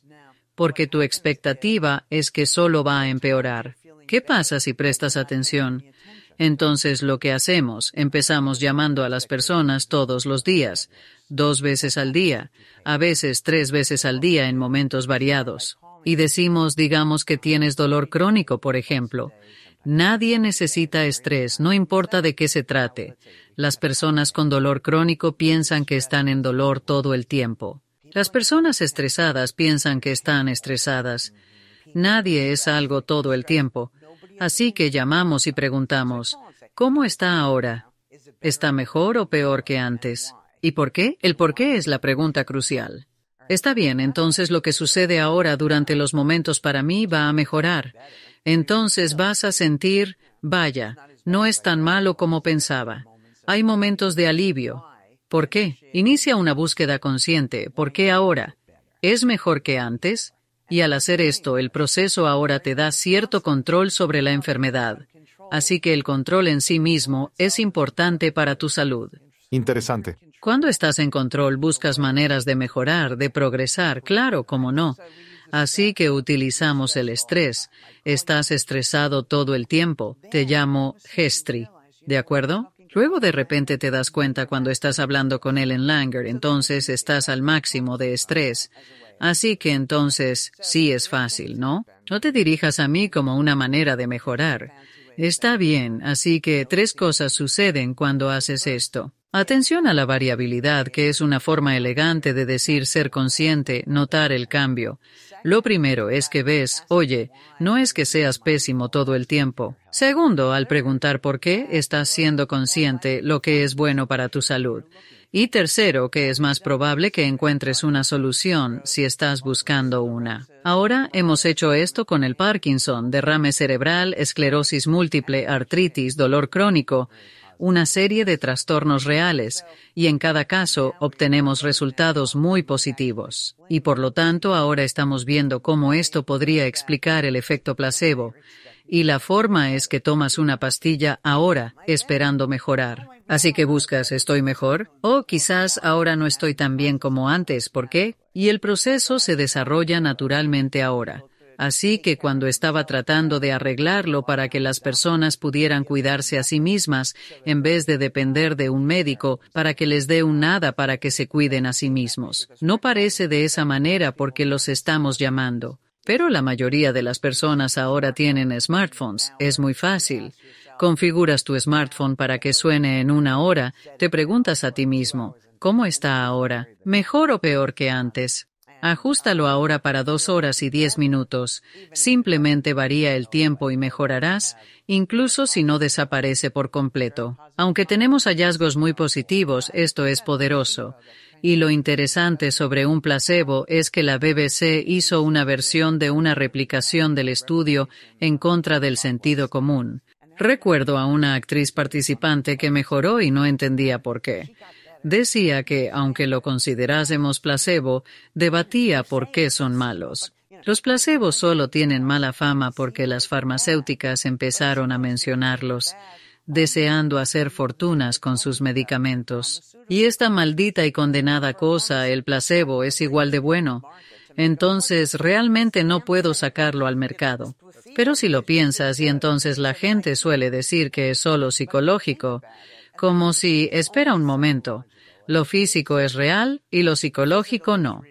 Porque tu expectativa es que solo va a empeorar. ¿Qué pasa si prestas atención? Entonces lo que hacemos, empezamos llamando a las personas todos los días, dos veces al día, a veces tres veces al día en momentos variados. Y decimos, digamos que tienes dolor crónico, por ejemplo. Nadie necesita estrés, no importa de qué se trate. Las personas con dolor crónico piensan que están en dolor todo el tiempo. Las personas estresadas piensan que están estresadas. Nadie es algo todo el tiempo. Así que llamamos y preguntamos, ¿cómo está ahora? ¿Está mejor o peor que antes? ¿Y por qué? El por qué es la pregunta crucial. Está bien, entonces lo que sucede ahora durante los momentos para mí va a mejorar. Entonces vas a sentir, vaya, no es tan malo como pensaba. Hay momentos de alivio. ¿Por qué? Inicia una búsqueda consciente. ¿Por qué ahora? ¿Es mejor que antes? Y al hacer esto, el proceso ahora te da cierto control sobre la enfermedad. Así que el control en sí mismo es importante para tu salud. Interesante. Cuando estás en control, buscas maneras de mejorar, de progresar, claro, como no. Así que utilizamos el estrés. Estás estresado todo el tiempo. Te llamo Gestri. ¿De acuerdo? Luego de repente te das cuenta cuando estás hablando con Ellen Langer, entonces estás al máximo de estrés. Así que entonces sí es fácil, ¿no? No te dirijas a mí como una manera de mejorar. Está bien, así que tres cosas suceden cuando haces esto. Atención a la variabilidad, que es una forma elegante de decir ser consciente, notar el cambio. Lo primero es que ves, oye, no es que seas pésimo todo el tiempo. Segundo, al preguntar por qué, estás siendo consciente lo que es bueno para tu salud. Y tercero, que es más probable que encuentres una solución si estás buscando una. Ahora hemos hecho esto con el Parkinson, derrame cerebral, esclerosis múltiple, artritis, dolor crónico, una serie de trastornos reales, y en cada caso obtenemos resultados muy positivos. Y por lo tanto ahora estamos viendo cómo esto podría explicar el efecto placebo, y la forma es que tomas una pastilla ahora esperando mejorar. Así que buscas, ¿estoy mejor? O quizás ahora no estoy tan bien como antes, ¿por qué? Y el proceso se desarrolla naturalmente ahora. Así que cuando estaba tratando de arreglarlo para que las personas pudieran cuidarse a sí mismas, en vez de depender de un médico para que les dé un nada para que se cuiden a sí mismos. No parece de esa manera porque los estamos llamando. Pero la mayoría de las personas ahora tienen smartphones. Es muy fácil. Configuras tu smartphone para que suene en una hora, te preguntas a ti mismo, ¿cómo está ahora? ¿Mejor o peor que antes? Ajustalo ahora para dos horas y diez minutos. Simplemente varía el tiempo y mejorarás, incluso si no desaparece por completo. Aunque tenemos hallazgos muy positivos, esto es poderoso. Y lo interesante sobre un placebo es que la BBC hizo una versión de una replicación del estudio en contra del sentido común. Recuerdo a una actriz participante que mejoró y no entendía por qué. Decía que, aunque lo considerásemos placebo, debatía por qué son malos. Los placebos solo tienen mala fama porque las farmacéuticas empezaron a mencionarlos, deseando hacer fortunas con sus medicamentos. Y esta maldita y condenada cosa, el placebo, es igual de bueno. Entonces, realmente no puedo sacarlo al mercado. Pero si lo piensas y entonces la gente suele decir que es solo psicológico, como si, espera un momento, lo físico es real y lo psicológico no.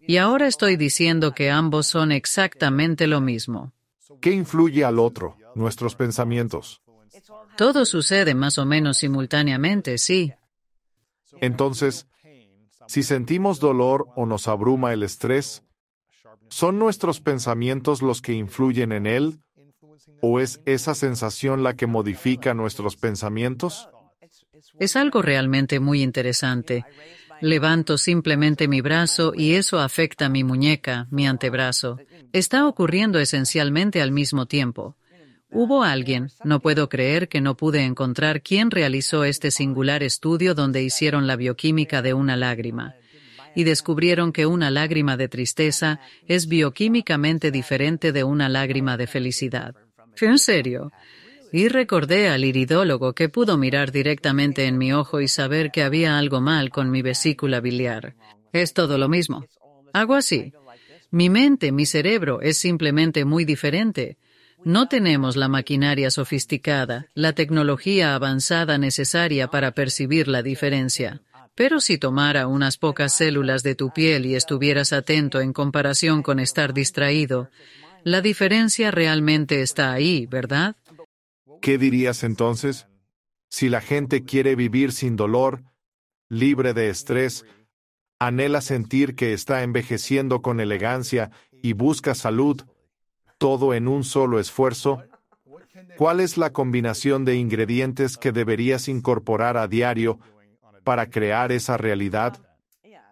Y ahora estoy diciendo que ambos son exactamente lo mismo. ¿Qué influye al otro? Nuestros pensamientos. Todo sucede más o menos simultáneamente, sí. Entonces, si sentimos dolor o nos abruma el estrés, ¿Son nuestros pensamientos los que influyen en él? ¿O es esa sensación la que modifica nuestros pensamientos? Es algo realmente muy interesante. Levanto simplemente mi brazo y eso afecta mi muñeca, mi antebrazo. Está ocurriendo esencialmente al mismo tiempo. Hubo alguien, no puedo creer que no pude encontrar quién realizó este singular estudio donde hicieron la bioquímica de una lágrima y descubrieron que una lágrima de tristeza es bioquímicamente diferente de una lágrima de felicidad. ¿En serio? Y recordé al iridólogo que pudo mirar directamente en mi ojo y saber que había algo mal con mi vesícula biliar. Es todo lo mismo. Hago así. Mi mente, mi cerebro, es simplemente muy diferente. No tenemos la maquinaria sofisticada, la tecnología avanzada necesaria para percibir la diferencia. Pero si tomara unas pocas células de tu piel y estuvieras atento en comparación con estar distraído, la diferencia realmente está ahí, ¿verdad? ¿Qué dirías entonces? Si la gente quiere vivir sin dolor, libre de estrés, anhela sentir que está envejeciendo con elegancia y busca salud, todo en un solo esfuerzo, ¿cuál es la combinación de ingredientes que deberías incorporar a diario para crear esa realidad?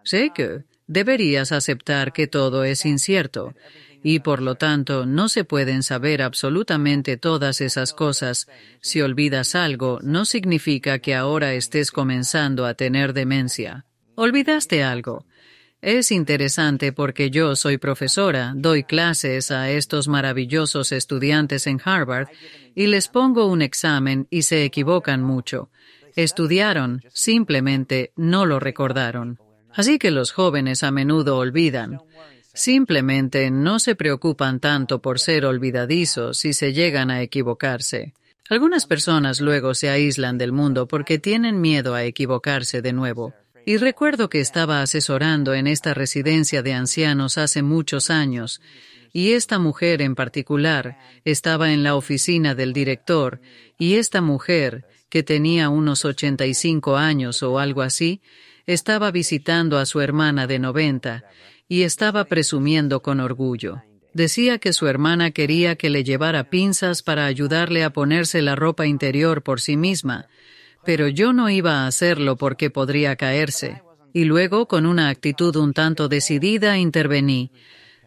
Sé que deberías aceptar que todo es incierto y por lo tanto no se pueden saber absolutamente todas esas cosas. Si olvidas algo, no significa que ahora estés comenzando a tener demencia. Olvidaste algo. Es interesante porque yo soy profesora, doy clases a estos maravillosos estudiantes en Harvard y les pongo un examen y se equivocan mucho. Estudiaron, simplemente no lo recordaron. Así que los jóvenes a menudo olvidan. Simplemente no se preocupan tanto por ser olvidadizos si se llegan a equivocarse. Algunas personas luego se aíslan del mundo porque tienen miedo a equivocarse de nuevo. Y recuerdo que estaba asesorando en esta residencia de ancianos hace muchos años, y esta mujer en particular estaba en la oficina del director, y esta mujer que tenía unos 85 años o algo así, estaba visitando a su hermana de 90 y estaba presumiendo con orgullo. Decía que su hermana quería que le llevara pinzas para ayudarle a ponerse la ropa interior por sí misma, pero yo no iba a hacerlo porque podría caerse. Y luego, con una actitud un tanto decidida, intervení,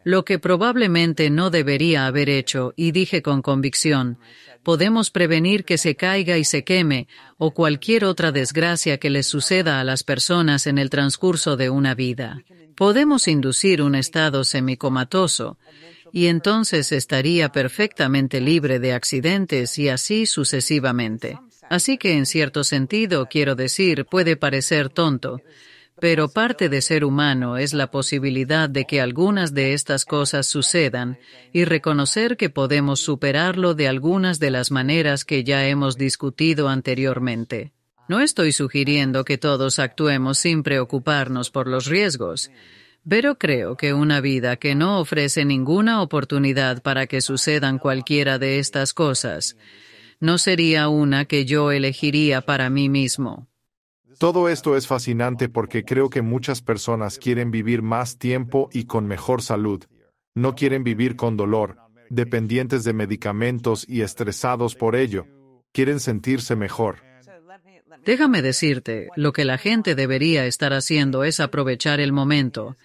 lo que probablemente no debería haber hecho, y dije con convicción, podemos prevenir que se caiga y se queme o cualquier otra desgracia que les suceda a las personas en el transcurso de una vida. Podemos inducir un estado semicomatoso y entonces estaría perfectamente libre de accidentes y así sucesivamente. Así que en cierto sentido, quiero decir, puede parecer tonto, pero parte de ser humano es la posibilidad de que algunas de estas cosas sucedan y reconocer que podemos superarlo de algunas de las maneras que ya hemos discutido anteriormente. No estoy sugiriendo que todos actuemos sin preocuparnos por los riesgos, pero creo que una vida que no ofrece ninguna oportunidad para que sucedan cualquiera de estas cosas, no sería una que yo elegiría para mí mismo. Todo esto es fascinante porque creo que muchas personas quieren vivir más tiempo y con mejor salud. No quieren vivir con dolor, dependientes de medicamentos y estresados por ello. Quieren sentirse mejor. Déjame decirte, lo que la gente debería estar haciendo es aprovechar el momento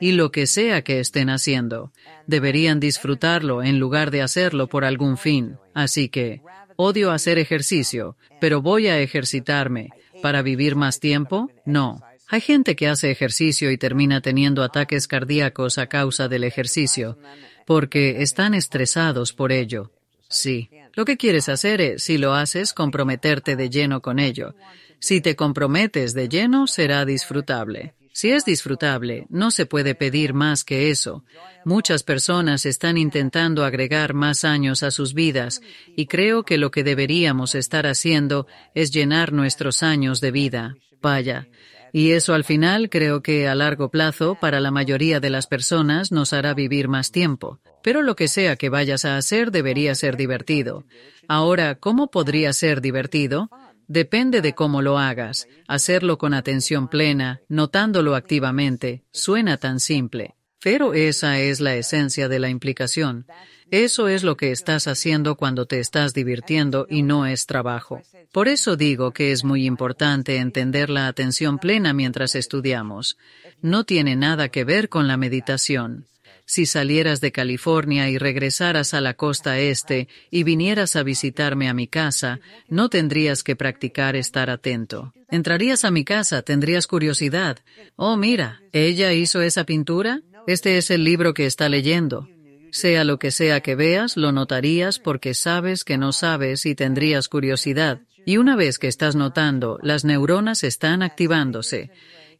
y lo que sea que estén haciendo. Deberían disfrutarlo en lugar de hacerlo por algún fin. Así que, odio hacer ejercicio, pero voy a ejercitarme para vivir más tiempo? No. Hay gente que hace ejercicio y termina teniendo ataques cardíacos a causa del ejercicio, porque están estresados por ello. Sí. Lo que quieres hacer es, si lo haces, comprometerte de lleno con ello. Si te comprometes de lleno, será disfrutable. Si es disfrutable, no se puede pedir más que eso. Muchas personas están intentando agregar más años a sus vidas y creo que lo que deberíamos estar haciendo es llenar nuestros años de vida. Vaya. Y eso al final creo que a largo plazo para la mayoría de las personas nos hará vivir más tiempo. Pero lo que sea que vayas a hacer debería ser divertido. Ahora, ¿cómo podría ser divertido? Depende de cómo lo hagas. Hacerlo con atención plena, notándolo activamente, suena tan simple. Pero esa es la esencia de la implicación. Eso es lo que estás haciendo cuando te estás divirtiendo y no es trabajo. Por eso digo que es muy importante entender la atención plena mientras estudiamos. No tiene nada que ver con la meditación si salieras de California y regresaras a la costa este y vinieras a visitarme a mi casa, no tendrías que practicar estar atento. Entrarías a mi casa, tendrías curiosidad. Oh, mira, ¿ella hizo esa pintura? Este es el libro que está leyendo. Sea lo que sea que veas, lo notarías porque sabes que no sabes y tendrías curiosidad. Y una vez que estás notando, las neuronas están activándose.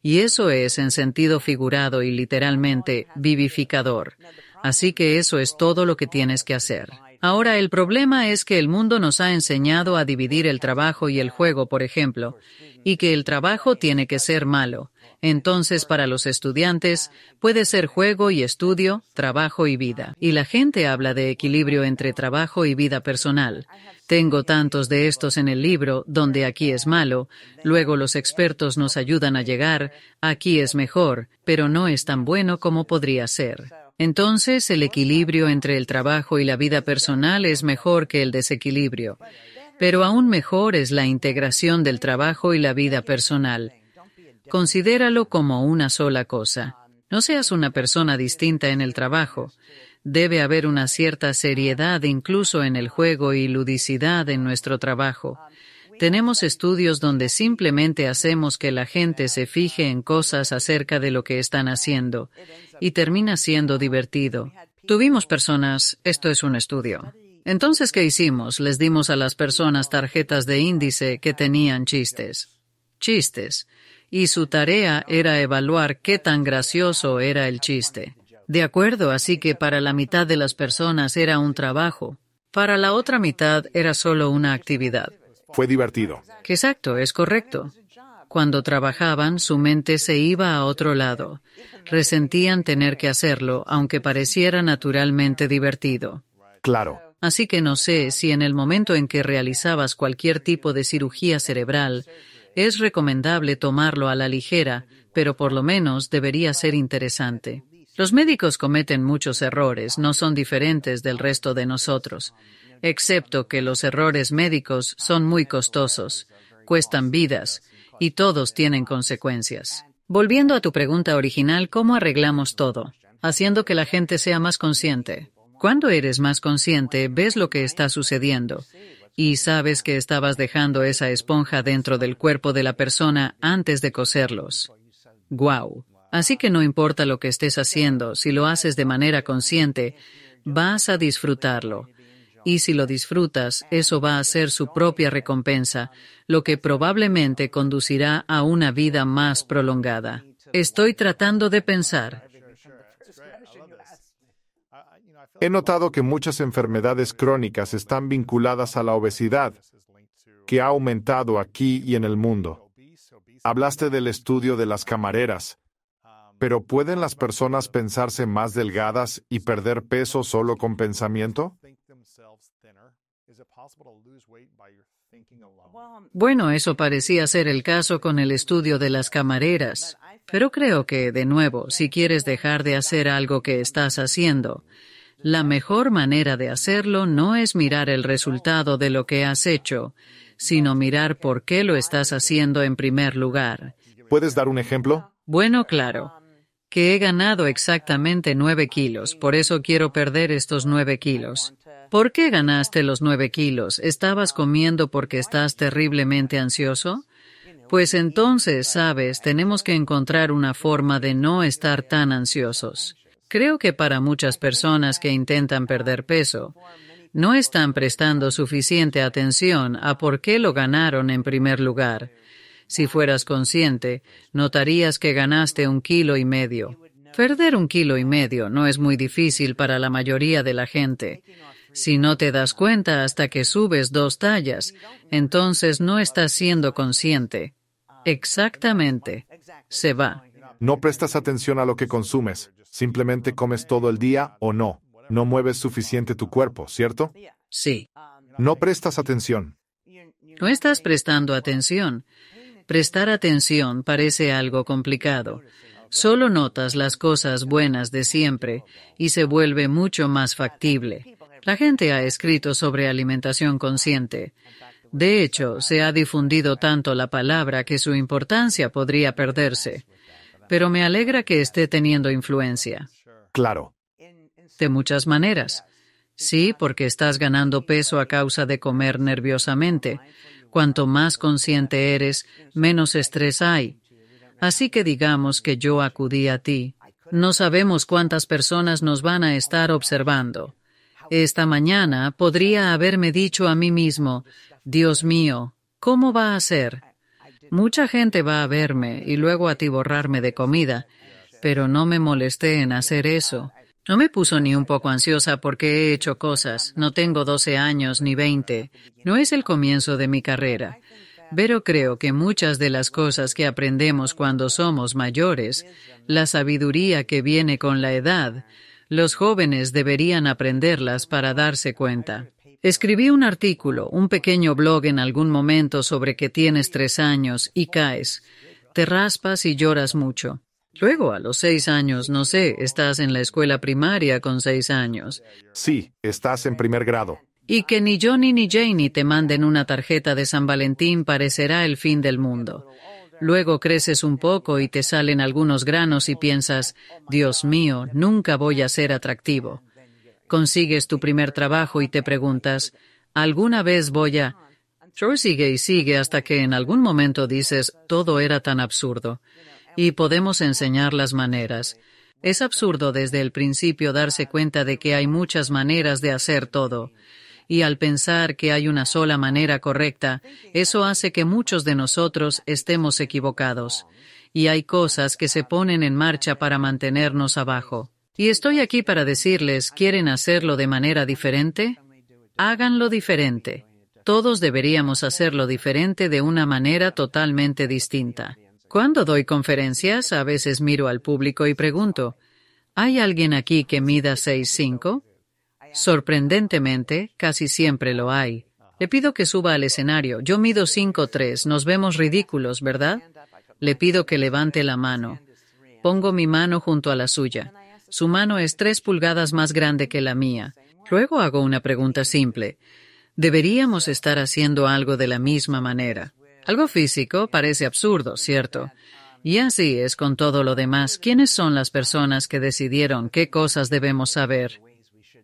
Y eso es, en sentido figurado y literalmente, vivificador. Así que eso es todo lo que tienes que hacer. Ahora, el problema es que el mundo nos ha enseñado a dividir el trabajo y el juego, por ejemplo, y que el trabajo tiene que ser malo. Entonces para los estudiantes puede ser juego y estudio, trabajo y vida. Y la gente habla de equilibrio entre trabajo y vida personal. Tengo tantos de estos en el libro, donde aquí es malo, luego los expertos nos ayudan a llegar, aquí es mejor, pero no es tan bueno como podría ser. Entonces el equilibrio entre el trabajo y la vida personal es mejor que el desequilibrio. Pero aún mejor es la integración del trabajo y la vida personal. Considéralo como una sola cosa. No seas una persona distinta en el trabajo. Debe haber una cierta seriedad incluso en el juego y ludicidad en nuestro trabajo. Tenemos estudios donde simplemente hacemos que la gente se fije en cosas acerca de lo que están haciendo y termina siendo divertido. Tuvimos personas, esto es un estudio. Entonces, ¿qué hicimos? Les dimos a las personas tarjetas de índice que tenían chistes. Chistes y su tarea era evaluar qué tan gracioso era el chiste. De acuerdo, así que para la mitad de las personas era un trabajo, para la otra mitad era solo una actividad. Fue divertido. Exacto, es correcto. Cuando trabajaban, su mente se iba a otro lado. Resentían tener que hacerlo, aunque pareciera naturalmente divertido. Claro. Así que no sé si en el momento en que realizabas cualquier tipo de cirugía cerebral, es recomendable tomarlo a la ligera, pero por lo menos debería ser interesante. Los médicos cometen muchos errores, no son diferentes del resto de nosotros, excepto que los errores médicos son muy costosos, cuestan vidas, y todos tienen consecuencias. Volviendo a tu pregunta original, ¿cómo arreglamos todo? Haciendo que la gente sea más consciente. Cuando eres más consciente, ves lo que está sucediendo y sabes que estabas dejando esa esponja dentro del cuerpo de la persona antes de coserlos. Guau. Así que no importa lo que estés haciendo, si lo haces de manera consciente, vas a disfrutarlo. Y si lo disfrutas, eso va a ser su propia recompensa, lo que probablemente conducirá a una vida más prolongada. Estoy tratando de pensar. He notado que muchas enfermedades crónicas están vinculadas a la obesidad, que ha aumentado aquí y en el mundo. Hablaste del estudio de las camareras, pero ¿pueden las personas pensarse más delgadas y perder peso solo con pensamiento? Bueno, eso parecía ser el caso con el estudio de las camareras, pero creo que, de nuevo, si quieres dejar de hacer algo que estás haciendo, la mejor manera de hacerlo no es mirar el resultado de lo que has hecho, sino mirar por qué lo estás haciendo en primer lugar. ¿Puedes dar un ejemplo? Bueno, claro. Que he ganado exactamente nueve kilos, por eso quiero perder estos nueve kilos. ¿Por qué ganaste los nueve kilos? ¿Estabas comiendo porque estás terriblemente ansioso? Pues entonces, sabes, tenemos que encontrar una forma de no estar tan ansiosos. Creo que para muchas personas que intentan perder peso, no están prestando suficiente atención a por qué lo ganaron en primer lugar. Si fueras consciente, notarías que ganaste un kilo y medio. Perder un kilo y medio no es muy difícil para la mayoría de la gente. Si no te das cuenta hasta que subes dos tallas, entonces no estás siendo consciente. Exactamente. Se va. No prestas atención a lo que consumes, simplemente comes todo el día o no. No mueves suficiente tu cuerpo, ¿cierto? Sí. No prestas atención. No estás prestando atención. Prestar atención parece algo complicado. Solo notas las cosas buenas de siempre y se vuelve mucho más factible. La gente ha escrito sobre alimentación consciente. De hecho, se ha difundido tanto la palabra que su importancia podría perderse pero me alegra que esté teniendo influencia. Claro. De muchas maneras. Sí, porque estás ganando peso a causa de comer nerviosamente. Cuanto más consciente eres, menos estrés hay. Así que digamos que yo acudí a ti. No sabemos cuántas personas nos van a estar observando. Esta mañana podría haberme dicho a mí mismo, Dios mío, ¿cómo va a ser? Mucha gente va a verme y luego a atiborrarme de comida, pero no me molesté en hacer eso. No me puso ni un poco ansiosa porque he hecho cosas. No tengo 12 años ni 20. No es el comienzo de mi carrera. Pero creo que muchas de las cosas que aprendemos cuando somos mayores, la sabiduría que viene con la edad, los jóvenes deberían aprenderlas para darse cuenta. Escribí un artículo, un pequeño blog en algún momento sobre que tienes tres años y caes, te raspas y lloras mucho. Luego, a los seis años, no sé, estás en la escuela primaria con seis años. Sí, estás en primer grado. Y que ni Johnny ni Janie te manden una tarjeta de San Valentín parecerá el fin del mundo. Luego creces un poco y te salen algunos granos y piensas, Dios mío, nunca voy a ser atractivo. Consigues tu primer trabajo y te preguntas, ¿alguna vez voy a... Troy sigue y sigue hasta que en algún momento dices, todo era tan absurdo. Y podemos enseñar las maneras. Es absurdo desde el principio darse cuenta de que hay muchas maneras de hacer todo. Y al pensar que hay una sola manera correcta, eso hace que muchos de nosotros estemos equivocados. Y hay cosas que se ponen en marcha para mantenernos abajo. Y estoy aquí para decirles, ¿quieren hacerlo de manera diferente? Háganlo diferente. Todos deberíamos hacerlo diferente de una manera totalmente distinta. Cuando doy conferencias, a veces miro al público y pregunto, ¿hay alguien aquí que mida 6'5"? Sorprendentemente, casi siempre lo hay. Le pido que suba al escenario. Yo mido 5'3". Nos vemos ridículos, ¿verdad? Le pido que levante la mano. Pongo mi mano junto a la suya. Su mano es tres pulgadas más grande que la mía. Luego hago una pregunta simple. Deberíamos estar haciendo algo de la misma manera. Algo físico parece absurdo, ¿cierto? Y así es con todo lo demás. ¿Quiénes son las personas que decidieron qué cosas debemos saber?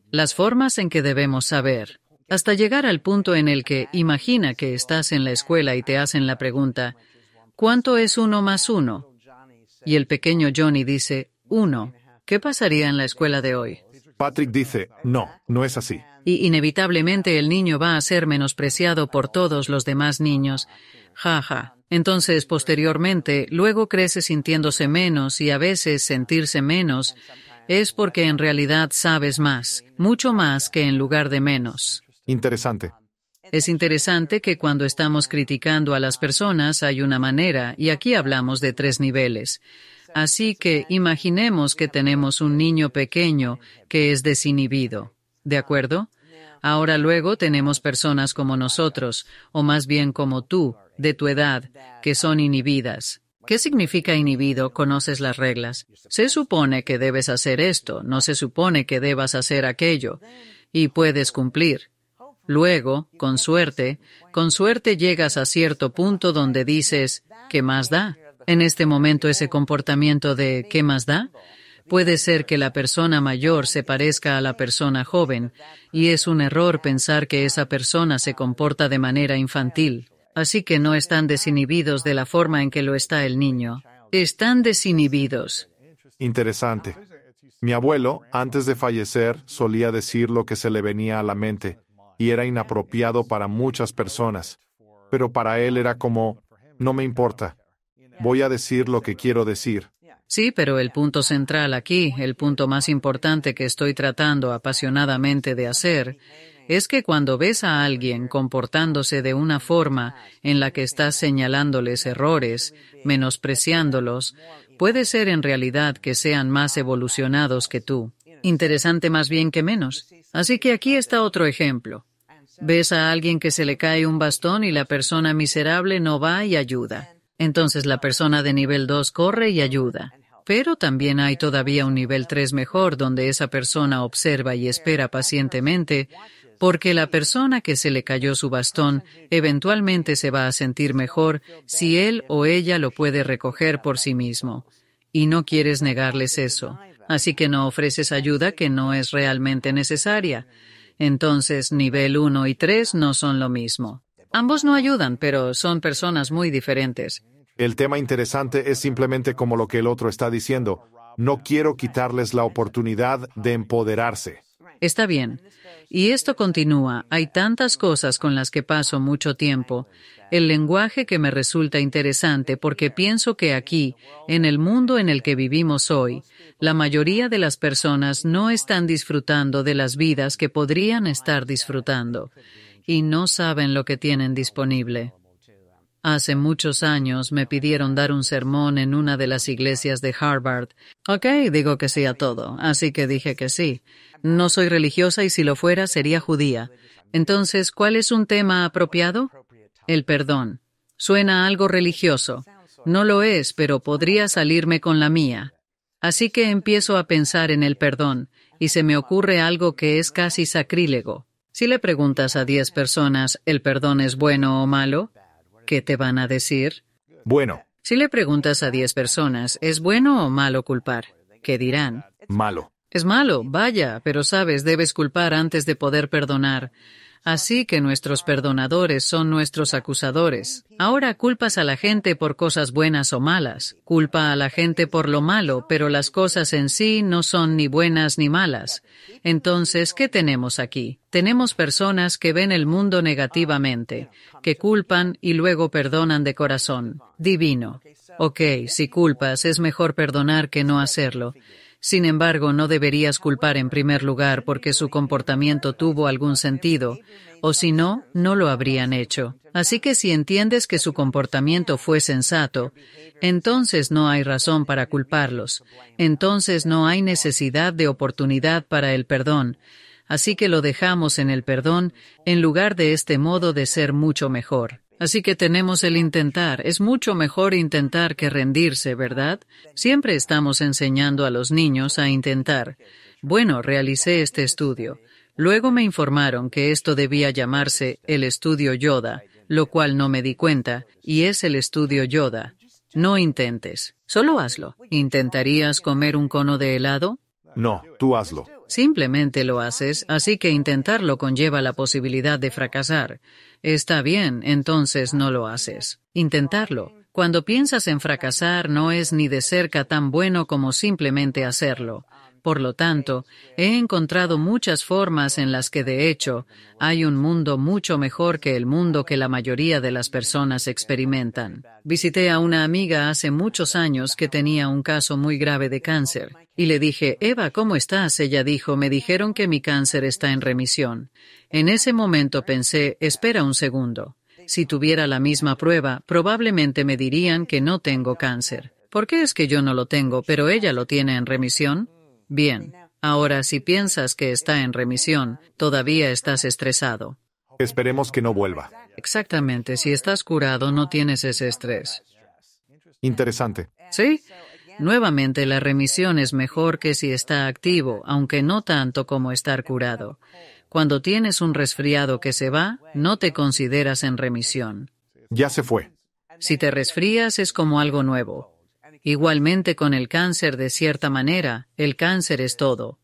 Las formas en que debemos saber. Hasta llegar al punto en el que imagina que estás en la escuela y te hacen la pregunta, ¿cuánto es uno más uno? Y el pequeño Johnny dice, uno. ¿Qué pasaría en la escuela de hoy? Patrick dice, no, no es así. Y inevitablemente el niño va a ser menospreciado por todos los demás niños. Ja, Entonces, posteriormente, luego crece sintiéndose menos y a veces sentirse menos es porque en realidad sabes más, mucho más que en lugar de menos. Interesante. Es interesante que cuando estamos criticando a las personas hay una manera, y aquí hablamos de tres niveles. Así que imaginemos que tenemos un niño pequeño que es desinhibido, ¿de acuerdo? Ahora luego tenemos personas como nosotros, o más bien como tú, de tu edad, que son inhibidas. ¿Qué significa inhibido? Conoces las reglas. Se supone que debes hacer esto, no se supone que debas hacer aquello, y puedes cumplir. Luego, con suerte, con suerte llegas a cierto punto donde dices, ¿qué más da? En este momento ese comportamiento de ¿qué más da? Puede ser que la persona mayor se parezca a la persona joven, y es un error pensar que esa persona se comporta de manera infantil. Así que no están desinhibidos de la forma en que lo está el niño. Están desinhibidos. Interesante. Mi abuelo, antes de fallecer, solía decir lo que se le venía a la mente, y era inapropiado para muchas personas. Pero para él era como, no me importa, voy a decir lo que quiero decir. Sí, pero el punto central aquí, el punto más importante que estoy tratando apasionadamente de hacer, es que cuando ves a alguien comportándose de una forma en la que estás señalándoles errores, menospreciándolos, puede ser en realidad que sean más evolucionados que tú. Interesante más bien que menos. Así que aquí está otro ejemplo. Ves a alguien que se le cae un bastón y la persona miserable no va y ayuda. Entonces la persona de nivel 2 corre y ayuda. Pero también hay todavía un nivel 3 mejor donde esa persona observa y espera pacientemente porque la persona que se le cayó su bastón eventualmente se va a sentir mejor si él o ella lo puede recoger por sí mismo. Y no quieres negarles eso. Así que no ofreces ayuda que no es realmente necesaria. Entonces, nivel 1 y 3 no son lo mismo. Ambos no ayudan, pero son personas muy diferentes. El tema interesante es simplemente como lo que el otro está diciendo. No quiero quitarles la oportunidad de empoderarse. Está bien. Y esto continúa. Hay tantas cosas con las que paso mucho tiempo. El lenguaje que me resulta interesante porque pienso que aquí, en el mundo en el que vivimos hoy, la mayoría de las personas no están disfrutando de las vidas que podrían estar disfrutando y no saben lo que tienen disponible. Hace muchos años me pidieron dar un sermón en una de las iglesias de Harvard. Ok, digo que sí a todo, así que dije que sí. No soy religiosa y si lo fuera sería judía. Entonces, ¿cuál es un tema apropiado? El perdón. Suena algo religioso. No lo es, pero podría salirme con la mía. Así que empiezo a pensar en el perdón, y se me ocurre algo que es casi sacrílego. Si le preguntas a 10 personas, ¿el perdón es bueno o malo? ¿Qué te van a decir? Bueno. Si le preguntas a 10 personas, ¿es bueno o malo culpar? ¿Qué dirán? Malo. Es malo, vaya, pero sabes, debes culpar antes de poder perdonar. Así que nuestros perdonadores son nuestros acusadores. Ahora culpas a la gente por cosas buenas o malas, culpa a la gente por lo malo, pero las cosas en sí no son ni buenas ni malas. Entonces, ¿qué tenemos aquí? Tenemos personas que ven el mundo negativamente, que culpan y luego perdonan de corazón. Divino. Ok, si culpas es mejor perdonar que no hacerlo. Sin embargo, no deberías culpar en primer lugar porque su comportamiento tuvo algún sentido, o si no, no lo habrían hecho. Así que si entiendes que su comportamiento fue sensato, entonces no hay razón para culparlos, entonces no hay necesidad de oportunidad para el perdón, así que lo dejamos en el perdón en lugar de este modo de ser mucho mejor. Así que tenemos el intentar. Es mucho mejor intentar que rendirse, ¿verdad? Siempre estamos enseñando a los niños a intentar. Bueno, realicé este estudio. Luego me informaron que esto debía llamarse el estudio Yoda, lo cual no me di cuenta, y es el estudio Yoda. No intentes, solo hazlo. ¿Intentarías comer un cono de helado? No, tú hazlo. Simplemente lo haces, así que intentarlo conlleva la posibilidad de fracasar. Está bien, entonces no lo haces. Intentarlo. Cuando piensas en fracasar no es ni de cerca tan bueno como simplemente hacerlo. Por lo tanto, he encontrado muchas formas en las que de hecho hay un mundo mucho mejor que el mundo que la mayoría de las personas experimentan. Visité a una amiga hace muchos años que tenía un caso muy grave de cáncer y le dije, Eva, ¿cómo estás? Ella dijo, me dijeron que mi cáncer está en remisión. En ese momento pensé, espera un segundo. Si tuviera la misma prueba, probablemente me dirían que no tengo cáncer. ¿Por qué es que yo no lo tengo, pero ella lo tiene en remisión? Bien, ahora si piensas que está en remisión, todavía estás estresado. Esperemos que no vuelva. Exactamente, si estás curado no tienes ese estrés. Interesante. Sí. Nuevamente, la remisión es mejor que si está activo, aunque no tanto como estar curado. Cuando tienes un resfriado que se va, no te consideras en remisión. Ya se fue. Si te resfrías es como algo nuevo. Igualmente con el cáncer, de cierta manera, el cáncer es todo.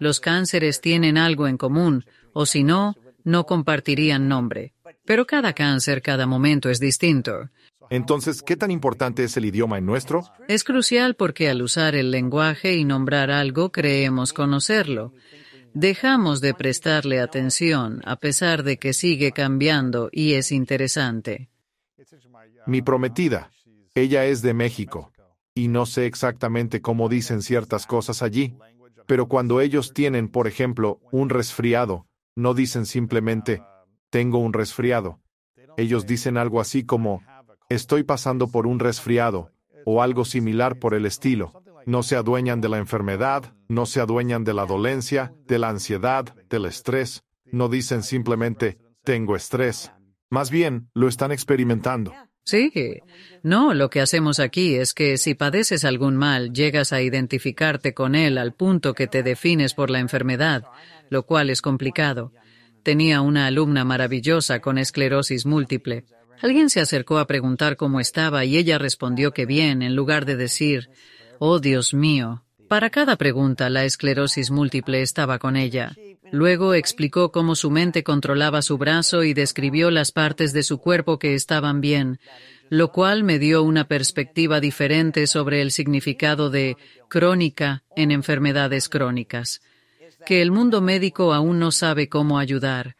Los cánceres tienen algo en común, o si no, no compartirían nombre. Pero cada cáncer, cada momento es distinto. Entonces, ¿qué tan importante es el idioma en nuestro? Es crucial porque al usar el lenguaje y nombrar algo creemos conocerlo. Dejamos de prestarle atención a pesar de que sigue cambiando y es interesante. Mi prometida, ella es de México y no sé exactamente cómo dicen ciertas cosas allí, pero cuando ellos tienen, por ejemplo, un resfriado, no dicen simplemente, tengo un resfriado. Ellos dicen algo así como, estoy pasando por un resfriado, o algo similar por el estilo. No se adueñan de la enfermedad, no se adueñan de la dolencia, de la ansiedad, del estrés, no dicen simplemente, tengo estrés. Más bien, lo están experimentando. Sí. No, lo que hacemos aquí es que si padeces algún mal, llegas a identificarte con él al punto que te defines por la enfermedad, lo cual es complicado. Tenía una alumna maravillosa con esclerosis múltiple. Alguien se acercó a preguntar cómo estaba y ella respondió que bien, en lugar de decir, oh Dios mío, para cada pregunta, la esclerosis múltiple estaba con ella. Luego explicó cómo su mente controlaba su brazo y describió las partes de su cuerpo que estaban bien, lo cual me dio una perspectiva diferente sobre el significado de crónica en enfermedades crónicas, que el mundo médico aún no sabe cómo ayudar.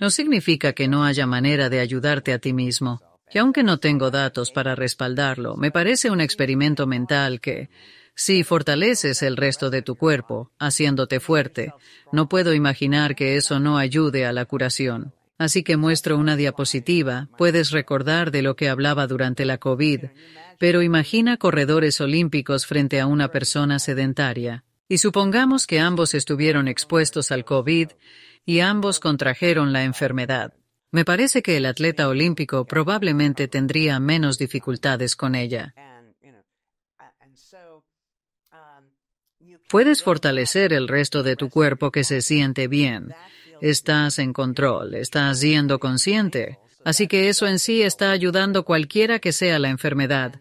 No significa que no haya manera de ayudarte a ti mismo. Y aunque no tengo datos para respaldarlo, me parece un experimento mental que, si fortaleces el resto de tu cuerpo, haciéndote fuerte, no puedo imaginar que eso no ayude a la curación. Así que muestro una diapositiva, puedes recordar de lo que hablaba durante la COVID, pero imagina corredores olímpicos frente a una persona sedentaria. Y supongamos que ambos estuvieron expuestos al COVID y ambos contrajeron la enfermedad. Me parece que el atleta olímpico probablemente tendría menos dificultades con ella. Puedes fortalecer el resto de tu cuerpo que se siente bien. Estás en control, estás siendo consciente. Así que eso en sí está ayudando cualquiera que sea la enfermedad.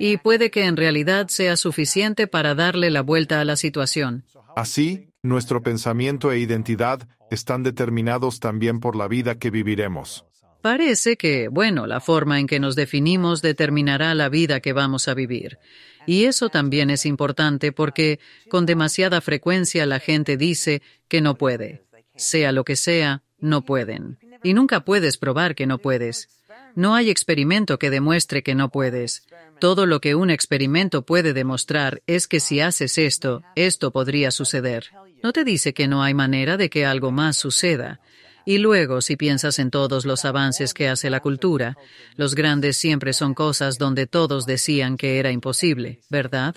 Y puede que en realidad sea suficiente para darle la vuelta a la situación. Así, nuestro pensamiento e identidad están determinados también por la vida que viviremos. Parece que, bueno, la forma en que nos definimos determinará la vida que vamos a vivir. Y eso también es importante porque con demasiada frecuencia la gente dice que no puede. Sea lo que sea, no pueden. Y nunca puedes probar que no puedes. No hay experimento que demuestre que no puedes. Todo lo que un experimento puede demostrar es que si haces esto, esto podría suceder. No te dice que no hay manera de que algo más suceda. Y luego, si piensas en todos los avances que hace la cultura, los grandes siempre son cosas donde todos decían que era imposible, ¿verdad?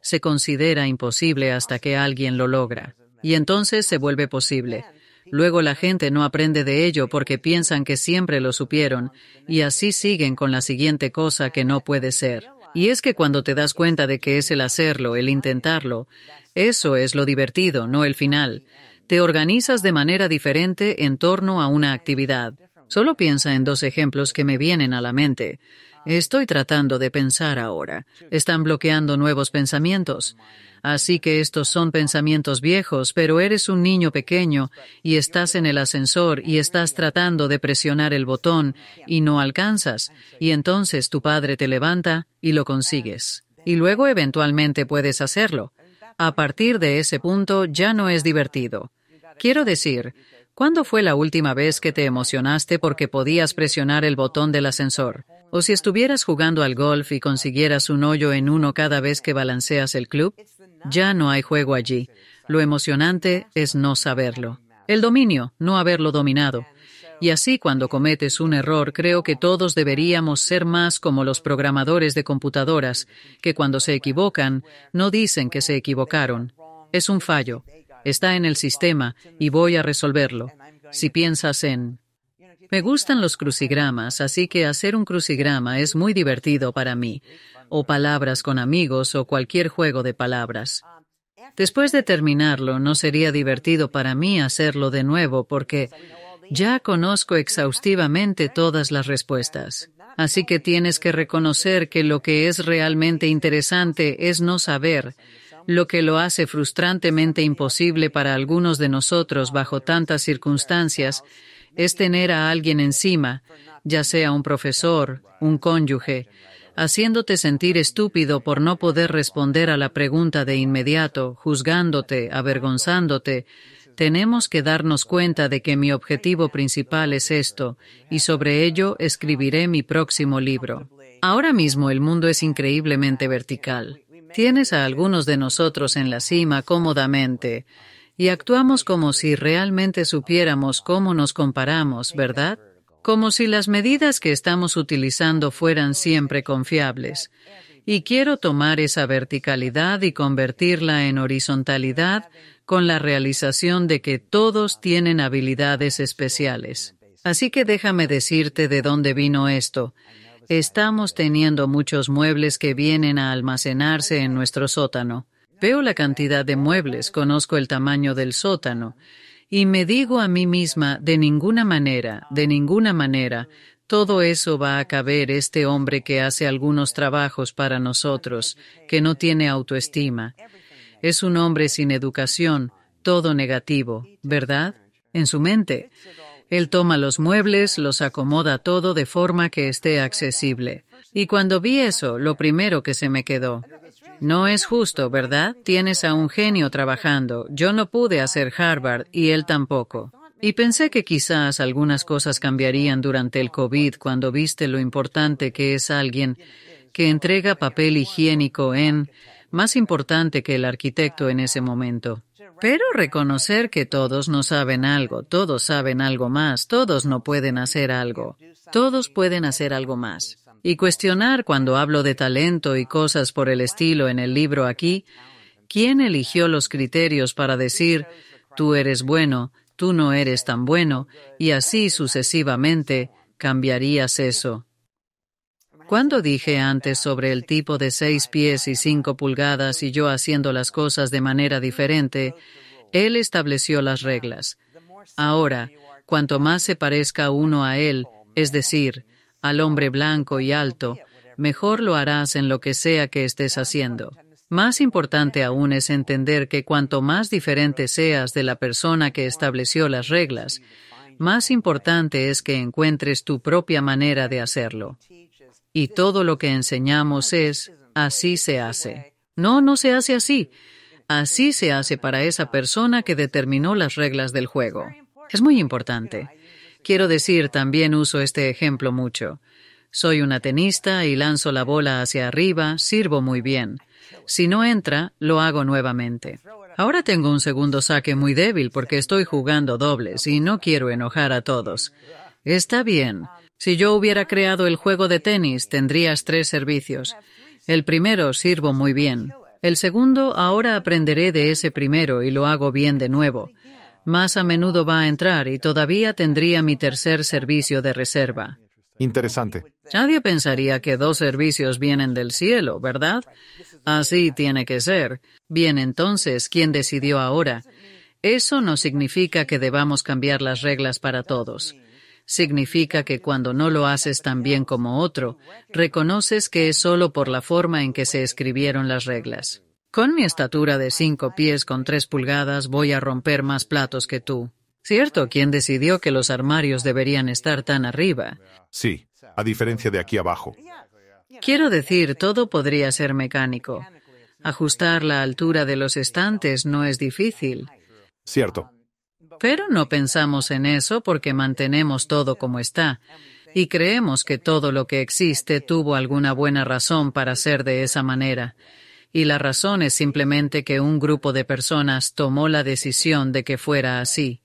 Se considera imposible hasta que alguien lo logra. Y entonces se vuelve posible. Luego la gente no aprende de ello porque piensan que siempre lo supieron, y así siguen con la siguiente cosa que no puede ser. Y es que cuando te das cuenta de que es el hacerlo, el intentarlo, eso es lo divertido, no el final. Te organizas de manera diferente en torno a una actividad. Solo piensa en dos ejemplos que me vienen a la mente. Estoy tratando de pensar ahora. Están bloqueando nuevos pensamientos. Así que estos son pensamientos viejos, pero eres un niño pequeño y estás en el ascensor y estás tratando de presionar el botón y no alcanzas, y entonces tu padre te levanta y lo consigues. Y luego eventualmente puedes hacerlo. A partir de ese punto ya no es divertido. Quiero decir, ¿cuándo fue la última vez que te emocionaste porque podías presionar el botón del ascensor? O si estuvieras jugando al golf y consiguieras un hoyo en uno cada vez que balanceas el club, ya no hay juego allí. Lo emocionante es no saberlo. El dominio, no haberlo dominado. Y así cuando cometes un error, creo que todos deberíamos ser más como los programadores de computadoras, que cuando se equivocan, no dicen que se equivocaron. Es un fallo está en el sistema y voy a resolverlo. Si piensas en... Me gustan los crucigramas, así que hacer un crucigrama es muy divertido para mí, o palabras con amigos o cualquier juego de palabras. Después de terminarlo, no sería divertido para mí hacerlo de nuevo porque ya conozco exhaustivamente todas las respuestas. Así que tienes que reconocer que lo que es realmente interesante es no saber lo que lo hace frustrantemente imposible para algunos de nosotros bajo tantas circunstancias, es tener a alguien encima, ya sea un profesor, un cónyuge, haciéndote sentir estúpido por no poder responder a la pregunta de inmediato, juzgándote, avergonzándote, tenemos que darnos cuenta de que mi objetivo principal es esto, y sobre ello escribiré mi próximo libro. Ahora mismo el mundo es increíblemente vertical. Tienes a algunos de nosotros en la cima cómodamente y actuamos como si realmente supiéramos cómo nos comparamos, ¿verdad? Como si las medidas que estamos utilizando fueran siempre confiables. Y quiero tomar esa verticalidad y convertirla en horizontalidad con la realización de que todos tienen habilidades especiales. Así que déjame decirte de dónde vino esto. Estamos teniendo muchos muebles que vienen a almacenarse en nuestro sótano. Veo la cantidad de muebles, conozco el tamaño del sótano y me digo a mí misma, de ninguna manera, de ninguna manera, todo eso va a caber este hombre que hace algunos trabajos para nosotros, que no tiene autoestima. Es un hombre sin educación, todo negativo, ¿verdad? En su mente. Él toma los muebles, los acomoda todo de forma que esté accesible. Y cuando vi eso, lo primero que se me quedó. No es justo, ¿verdad? Tienes a un genio trabajando. Yo no pude hacer Harvard y él tampoco. Y pensé que quizás algunas cosas cambiarían durante el COVID cuando viste lo importante que es alguien que entrega papel higiénico en, más importante que el arquitecto en ese momento. Pero reconocer que todos no saben algo, todos saben algo más, todos no pueden hacer algo, todos pueden hacer algo más. Y cuestionar cuando hablo de talento y cosas por el estilo en el libro aquí, ¿quién eligió los criterios para decir, tú eres bueno, tú no eres tan bueno, y así sucesivamente, cambiarías eso? Cuando dije antes sobre el tipo de seis pies y cinco pulgadas y yo haciendo las cosas de manera diferente, él estableció las reglas. Ahora, cuanto más se parezca uno a él, es decir, al hombre blanco y alto, mejor lo harás en lo que sea que estés haciendo. Más importante aún es entender que cuanto más diferente seas de la persona que estableció las reglas, más importante es que encuentres tu propia manera de hacerlo y todo lo que enseñamos es, así se hace. No, no se hace así. Así se hace para esa persona que determinó las reglas del juego. Es muy importante. Quiero decir, también uso este ejemplo mucho. Soy una tenista y lanzo la bola hacia arriba, sirvo muy bien. Si no entra, lo hago nuevamente. Ahora tengo un segundo saque muy débil porque estoy jugando dobles y no quiero enojar a todos. Está bien, si yo hubiera creado el juego de tenis, tendrías tres servicios. El primero sirvo muy bien. El segundo, ahora aprenderé de ese primero y lo hago bien de nuevo. Más a menudo va a entrar y todavía tendría mi tercer servicio de reserva. Interesante. Nadie pensaría que dos servicios vienen del cielo, ¿verdad? Así tiene que ser. Bien, entonces, ¿quién decidió ahora? Eso no significa que debamos cambiar las reglas para todos significa que cuando no lo haces tan bien como otro, reconoces que es solo por la forma en que se escribieron las reglas. Con mi estatura de cinco pies con tres pulgadas voy a romper más platos que tú. ¿Cierto? ¿Quién decidió que los armarios deberían estar tan arriba? Sí, a diferencia de aquí abajo. Quiero decir, todo podría ser mecánico. Ajustar la altura de los estantes no es difícil. Cierto. Pero no pensamos en eso porque mantenemos todo como está y creemos que todo lo que existe tuvo alguna buena razón para ser de esa manera. Y la razón es simplemente que un grupo de personas tomó la decisión de que fuera así.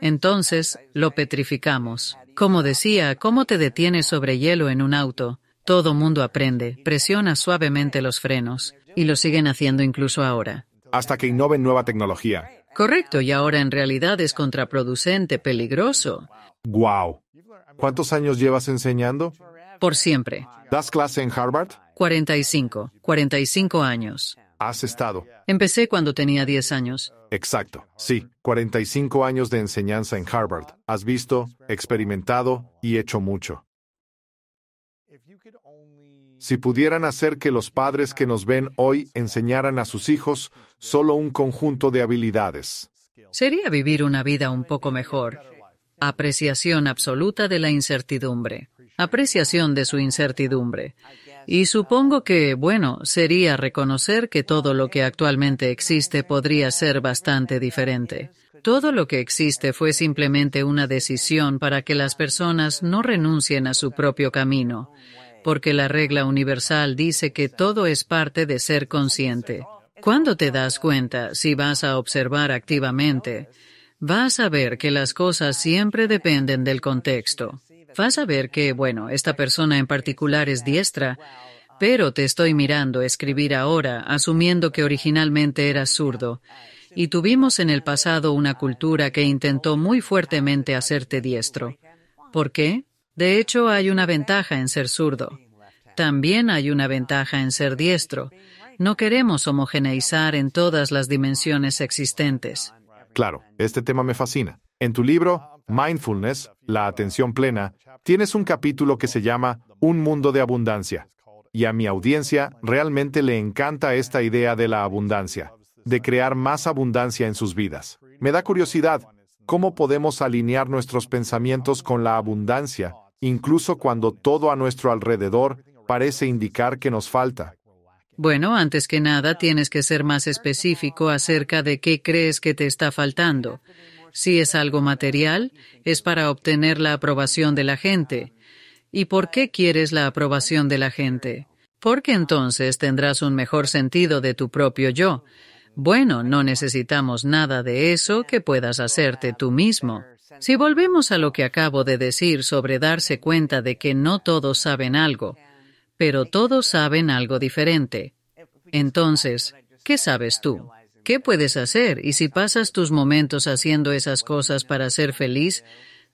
Entonces lo petrificamos. Como decía, ¿cómo te detienes sobre hielo en un auto? Todo mundo aprende, presiona suavemente los frenos, y lo siguen haciendo incluso ahora. Hasta que innoven nueva tecnología, Correcto, y ahora en realidad es contraproducente, peligroso. ¡Guau! Wow. ¿Cuántos años llevas enseñando? Por siempre. ¿Das clase en Harvard? 45, 45 años. Has estado. Empecé cuando tenía 10 años. Exacto, sí, 45 años de enseñanza en Harvard. Has visto, experimentado y hecho mucho. Si pudieran hacer que los padres que nos ven hoy enseñaran a sus hijos solo un conjunto de habilidades. Sería vivir una vida un poco mejor. Apreciación absoluta de la incertidumbre. Apreciación de su incertidumbre. Y supongo que, bueno, sería reconocer que todo lo que actualmente existe podría ser bastante diferente. Todo lo que existe fue simplemente una decisión para que las personas no renuncien a su propio camino porque la regla universal dice que todo es parte de ser consciente. Cuando te das cuenta, si vas a observar activamente, vas a ver que las cosas siempre dependen del contexto. Vas a ver que, bueno, esta persona en particular es diestra, pero te estoy mirando escribir ahora, asumiendo que originalmente eras zurdo. Y tuvimos en el pasado una cultura que intentó muy fuertemente hacerte diestro. ¿Por qué? De hecho, hay una ventaja en ser zurdo. También hay una ventaja en ser diestro. No queremos homogeneizar en todas las dimensiones existentes. Claro, este tema me fascina. En tu libro, Mindfulness, la atención plena, tienes un capítulo que se llama Un mundo de abundancia. Y a mi audiencia realmente le encanta esta idea de la abundancia, de crear más abundancia en sus vidas. Me da curiosidad, ¿cómo podemos alinear nuestros pensamientos con la abundancia incluso cuando todo a nuestro alrededor parece indicar que nos falta. Bueno, antes que nada, tienes que ser más específico acerca de qué crees que te está faltando. Si es algo material, es para obtener la aprobación de la gente. ¿Y por qué quieres la aprobación de la gente? Porque entonces tendrás un mejor sentido de tu propio yo. Bueno, no necesitamos nada de eso que puedas hacerte tú mismo. Si volvemos a lo que acabo de decir sobre darse cuenta de que no todos saben algo, pero todos saben algo diferente, entonces, ¿qué sabes tú? ¿Qué puedes hacer? Y si pasas tus momentos haciendo esas cosas para ser feliz,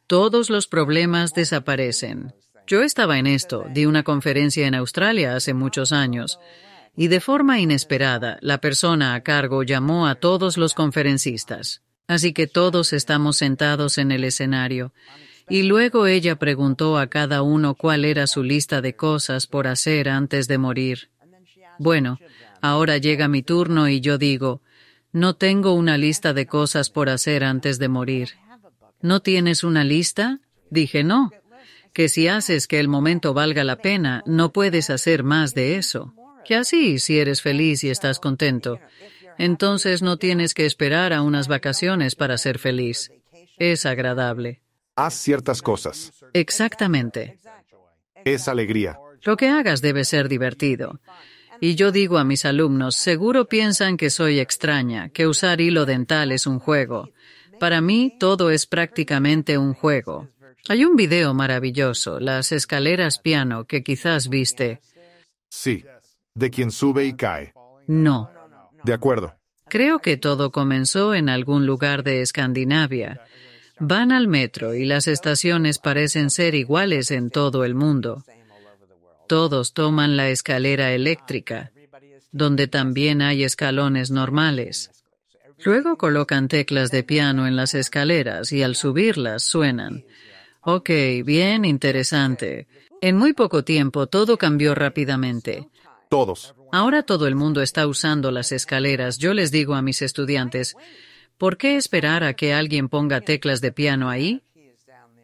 todos los problemas desaparecen. Yo estaba en esto, di una conferencia en Australia hace muchos años, y de forma inesperada, la persona a cargo llamó a todos los conferencistas. Así que todos estamos sentados en el escenario. Y luego ella preguntó a cada uno cuál era su lista de cosas por hacer antes de morir. Bueno, ahora llega mi turno y yo digo, no tengo una lista de cosas por hacer antes de morir. ¿No tienes una lista? Dije, no, que si haces que el momento valga la pena, no puedes hacer más de eso. Que así, si eres feliz y estás contento. Entonces no tienes que esperar a unas vacaciones para ser feliz. Es agradable. Haz ciertas cosas. Exactamente. Es alegría. Lo que hagas debe ser divertido. Y yo digo a mis alumnos, seguro piensan que soy extraña, que usar hilo dental es un juego. Para mí todo es prácticamente un juego. Hay un video maravilloso, Las escaleras piano, que quizás viste. Sí, de quien sube y cae. No, de acuerdo. Creo que todo comenzó en algún lugar de Escandinavia. Van al metro y las estaciones parecen ser iguales en todo el mundo. Todos toman la escalera eléctrica, donde también hay escalones normales. Luego colocan teclas de piano en las escaleras y al subirlas suenan. Ok, bien interesante. En muy poco tiempo todo cambió rápidamente. Todos. Ahora todo el mundo está usando las escaleras. Yo les digo a mis estudiantes, ¿por qué esperar a que alguien ponga teclas de piano ahí?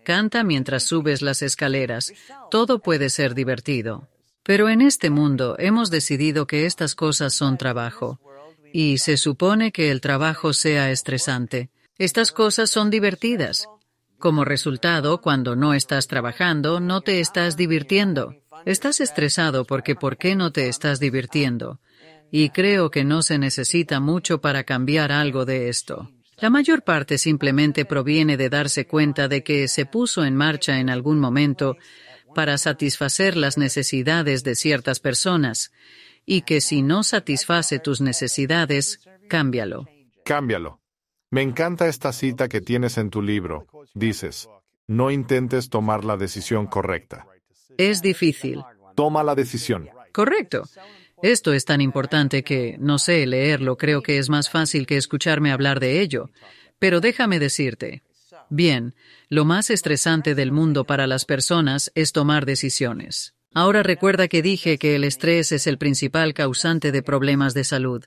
Canta mientras subes las escaleras. Todo puede ser divertido. Pero en este mundo hemos decidido que estas cosas son trabajo. Y se supone que el trabajo sea estresante. Estas cosas son divertidas. Como resultado, cuando no estás trabajando, no te estás divirtiendo. Estás estresado porque ¿por qué no te estás divirtiendo? Y creo que no se necesita mucho para cambiar algo de esto. La mayor parte simplemente proviene de darse cuenta de que se puso en marcha en algún momento para satisfacer las necesidades de ciertas personas y que si no satisface tus necesidades, cámbialo. Cámbialo. Me encanta esta cita que tienes en tu libro. Dices, no intentes tomar la decisión correcta. Es difícil. Toma la decisión. Correcto. Esto es tan importante que, no sé, leerlo creo que es más fácil que escucharme hablar de ello. Pero déjame decirte, bien, lo más estresante del mundo para las personas es tomar decisiones. Ahora recuerda que dije que el estrés es el principal causante de problemas de salud.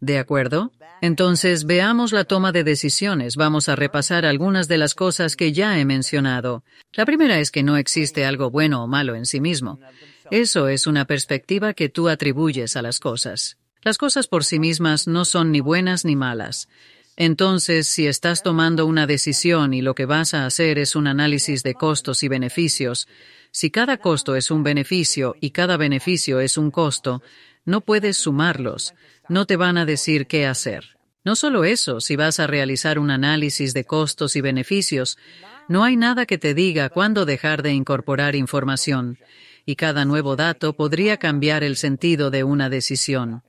¿De acuerdo? Entonces veamos la toma de decisiones. Vamos a repasar algunas de las cosas que ya he mencionado. La primera es que no existe algo bueno o malo en sí mismo. Eso es una perspectiva que tú atribuyes a las cosas. Las cosas por sí mismas no son ni buenas ni malas. Entonces, si estás tomando una decisión y lo que vas a hacer es un análisis de costos y beneficios, si cada costo es un beneficio y cada beneficio es un costo, no puedes sumarlos. No te van a decir qué hacer. No solo eso, si vas a realizar un análisis de costos y beneficios, no hay nada que te diga cuándo dejar de incorporar información, y cada nuevo dato podría cambiar el sentido de una decisión.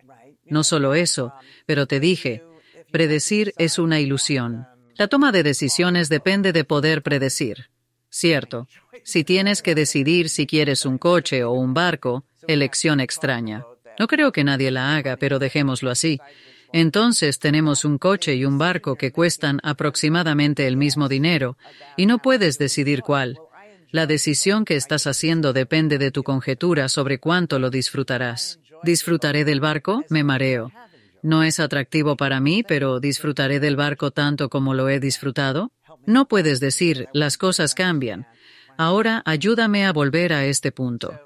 No solo eso, pero te dije, predecir es una ilusión. La toma de decisiones depende de poder predecir. Cierto, si tienes que decidir si quieres un coche o un barco, elección extraña. No creo que nadie la haga, pero dejémoslo así. Entonces tenemos un coche y un barco que cuestan aproximadamente el mismo dinero, y no puedes decidir cuál. La decisión que estás haciendo depende de tu conjetura sobre cuánto lo disfrutarás. ¿Disfrutaré del barco? Me mareo. No es atractivo para mí, pero ¿disfrutaré del barco tanto como lo he disfrutado? No puedes decir, las cosas cambian. Ahora ayúdame a volver a este punto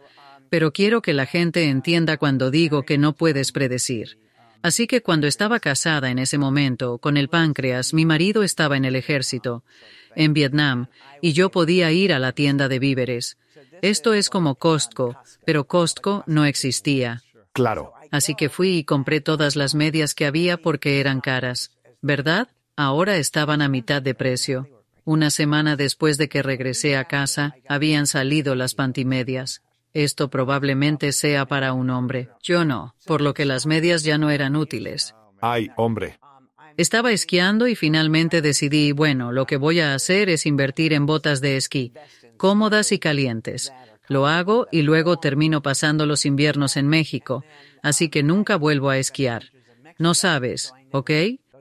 pero quiero que la gente entienda cuando digo que no puedes predecir. Así que cuando estaba casada en ese momento, con el páncreas, mi marido estaba en el ejército, en Vietnam, y yo podía ir a la tienda de víveres. Esto es como Costco, pero Costco no existía. Claro. Así que fui y compré todas las medias que había porque eran caras. ¿Verdad? Ahora estaban a mitad de precio. Una semana después de que regresé a casa, habían salido las pantimedias. Esto probablemente sea para un hombre. Yo no, por lo que las medias ya no eran útiles. Ay, hombre. Estaba esquiando y finalmente decidí, bueno, lo que voy a hacer es invertir en botas de esquí, cómodas y calientes. Lo hago y luego termino pasando los inviernos en México, así que nunca vuelvo a esquiar. No sabes, ¿ok?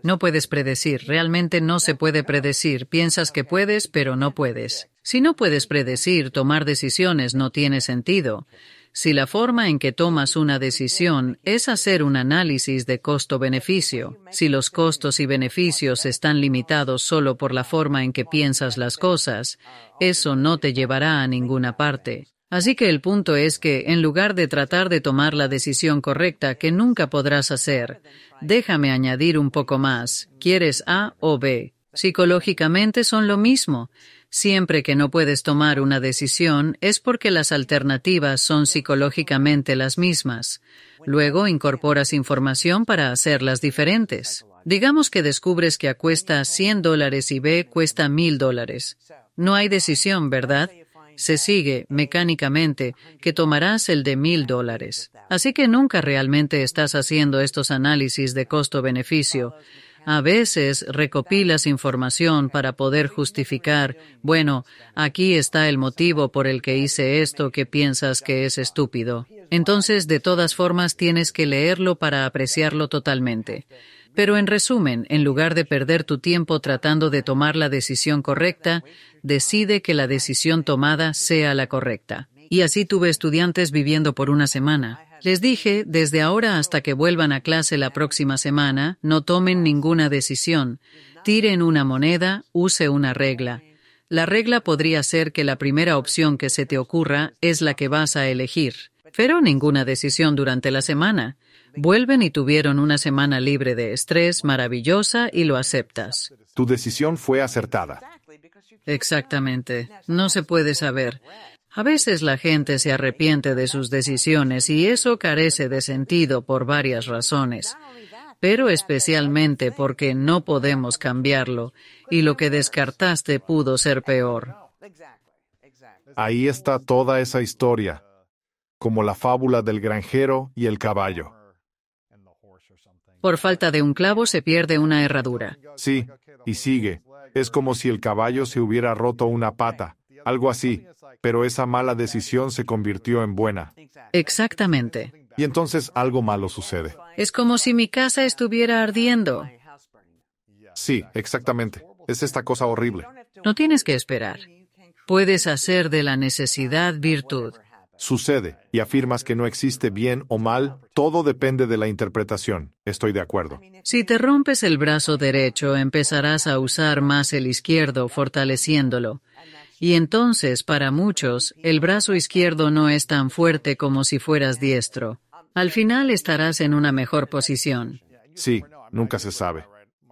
No puedes predecir, realmente no se puede predecir. Piensas que puedes, pero no puedes. Si no puedes predecir, tomar decisiones no tiene sentido. Si la forma en que tomas una decisión es hacer un análisis de costo-beneficio, si los costos y beneficios están limitados solo por la forma en que piensas las cosas, eso no te llevará a ninguna parte. Así que el punto es que, en lugar de tratar de tomar la decisión correcta que nunca podrás hacer, déjame añadir un poco más. ¿Quieres A o B? Psicológicamente son lo mismo. Siempre que no puedes tomar una decisión es porque las alternativas son psicológicamente las mismas. Luego incorporas información para hacerlas diferentes. Digamos que descubres que A cuesta 100 dólares y B cuesta 1000 dólares. No hay decisión, ¿verdad? Se sigue, mecánicamente, que tomarás el de 1000 dólares. Así que nunca realmente estás haciendo estos análisis de costo-beneficio. A veces recopilas información para poder justificar, bueno, aquí está el motivo por el que hice esto que piensas que es estúpido. Entonces, de todas formas, tienes que leerlo para apreciarlo totalmente. Pero en resumen, en lugar de perder tu tiempo tratando de tomar la decisión correcta, decide que la decisión tomada sea la correcta. Y así tuve estudiantes viviendo por una semana. Les dije, desde ahora hasta que vuelvan a clase la próxima semana, no tomen ninguna decisión. Tiren una moneda, use una regla. La regla podría ser que la primera opción que se te ocurra es la que vas a elegir, pero ninguna decisión durante la semana. Vuelven y tuvieron una semana libre de estrés maravillosa y lo aceptas. Tu decisión fue acertada. Exactamente. No se puede saber. A veces la gente se arrepiente de sus decisiones y eso carece de sentido por varias razones, pero especialmente porque no podemos cambiarlo y lo que descartaste pudo ser peor. Ahí está toda esa historia, como la fábula del granjero y el caballo. Por falta de un clavo se pierde una herradura. Sí, y sigue. Es como si el caballo se hubiera roto una pata algo así, pero esa mala decisión se convirtió en buena. Exactamente. Y entonces algo malo sucede. Es como si mi casa estuviera ardiendo. Sí, exactamente. Es esta cosa horrible. No tienes que esperar. Puedes hacer de la necesidad virtud. Sucede, y afirmas que no existe bien o mal, todo depende de la interpretación. Estoy de acuerdo. Si te rompes el brazo derecho, empezarás a usar más el izquierdo, fortaleciéndolo. Y entonces, para muchos, el brazo izquierdo no es tan fuerte como si fueras diestro. Al final estarás en una mejor posición. Sí, nunca se sabe.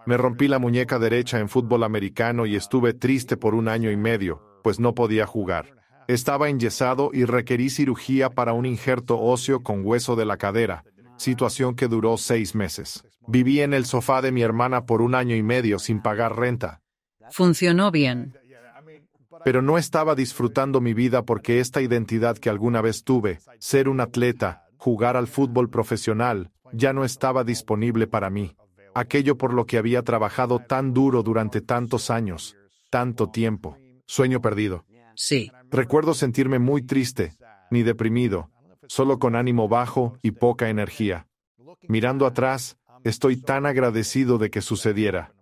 Me rompí la muñeca derecha en fútbol americano y estuve triste por un año y medio, pues no podía jugar. Estaba enyesado y requerí cirugía para un injerto óseo con hueso de la cadera, situación que duró seis meses. Viví en el sofá de mi hermana por un año y medio sin pagar renta. Funcionó bien pero no estaba disfrutando mi vida porque esta identidad que alguna vez tuve, ser un atleta, jugar al fútbol profesional, ya no estaba disponible para mí. Aquello por lo que había trabajado tan duro durante tantos años, tanto tiempo. Sueño perdido. Sí. Recuerdo sentirme muy triste, ni deprimido, solo con ánimo bajo y poca energía. Mirando atrás, estoy tan agradecido de que sucediera.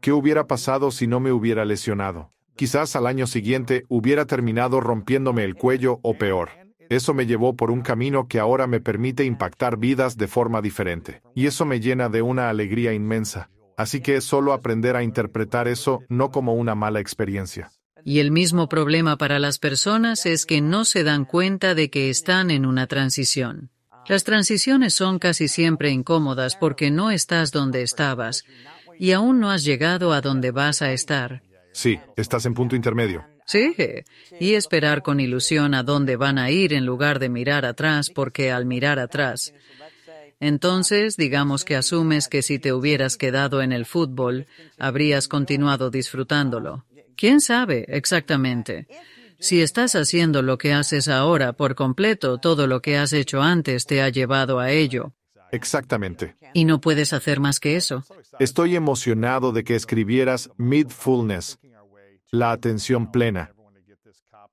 ¿Qué hubiera pasado si no me hubiera lesionado? Quizás al año siguiente hubiera terminado rompiéndome el cuello o peor. Eso me llevó por un camino que ahora me permite impactar vidas de forma diferente. Y eso me llena de una alegría inmensa. Así que es solo aprender a interpretar eso no como una mala experiencia. Y el mismo problema para las personas es que no se dan cuenta de que están en una transición. Las transiciones son casi siempre incómodas porque no estás donde estabas y aún no has llegado a donde vas a estar. Sí, estás en punto intermedio. Sí, y esperar con ilusión a dónde van a ir en lugar de mirar atrás, porque al mirar atrás, entonces digamos que asumes que si te hubieras quedado en el fútbol, habrías continuado disfrutándolo. ¿Quién sabe exactamente? Si estás haciendo lo que haces ahora por completo, todo lo que has hecho antes te ha llevado a ello. Exactamente. Y no puedes hacer más que eso. Estoy emocionado de que escribieras Midfulness, la atención plena.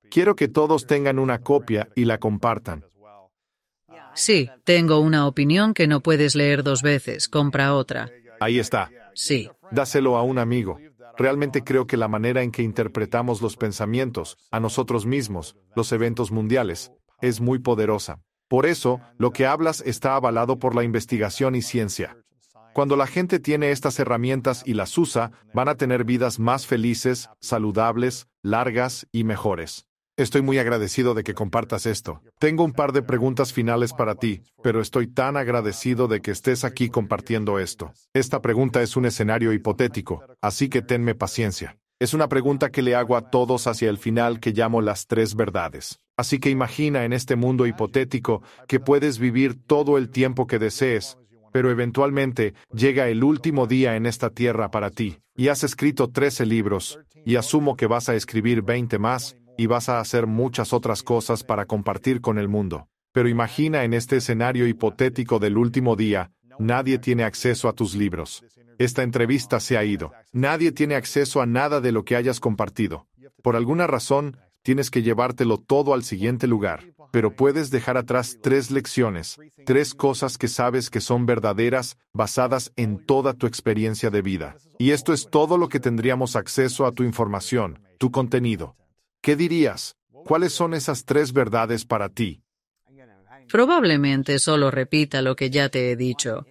Quiero que todos tengan una copia y la compartan. Sí, tengo una opinión que no puedes leer dos veces. Compra otra. Ahí está. Sí. Dáselo a un amigo. Realmente creo que la manera en que interpretamos los pensamientos, a nosotros mismos, los eventos mundiales, es muy poderosa. Por eso, lo que hablas está avalado por la investigación y ciencia. Cuando la gente tiene estas herramientas y las usa, van a tener vidas más felices, saludables, largas y mejores. Estoy muy agradecido de que compartas esto. Tengo un par de preguntas finales para ti, pero estoy tan agradecido de que estés aquí compartiendo esto. Esta pregunta es un escenario hipotético, así que tenme paciencia. Es una pregunta que le hago a todos hacia el final que llamo las tres verdades. Así que imagina en este mundo hipotético que puedes vivir todo el tiempo que desees, pero eventualmente llega el último día en esta tierra para ti, y has escrito 13 libros, y asumo que vas a escribir 20 más, y vas a hacer muchas otras cosas para compartir con el mundo. Pero imagina en este escenario hipotético del último día, Nadie tiene acceso a tus libros. Esta entrevista se ha ido. Nadie tiene acceso a nada de lo que hayas compartido. Por alguna razón, tienes que llevártelo todo al siguiente lugar. Pero puedes dejar atrás tres lecciones, tres cosas que sabes que son verdaderas, basadas en toda tu experiencia de vida. Y esto es todo lo que tendríamos acceso a tu información, tu contenido. ¿Qué dirías? ¿Cuáles son esas tres verdades para ti? Probablemente solo repita lo que ya te he dicho.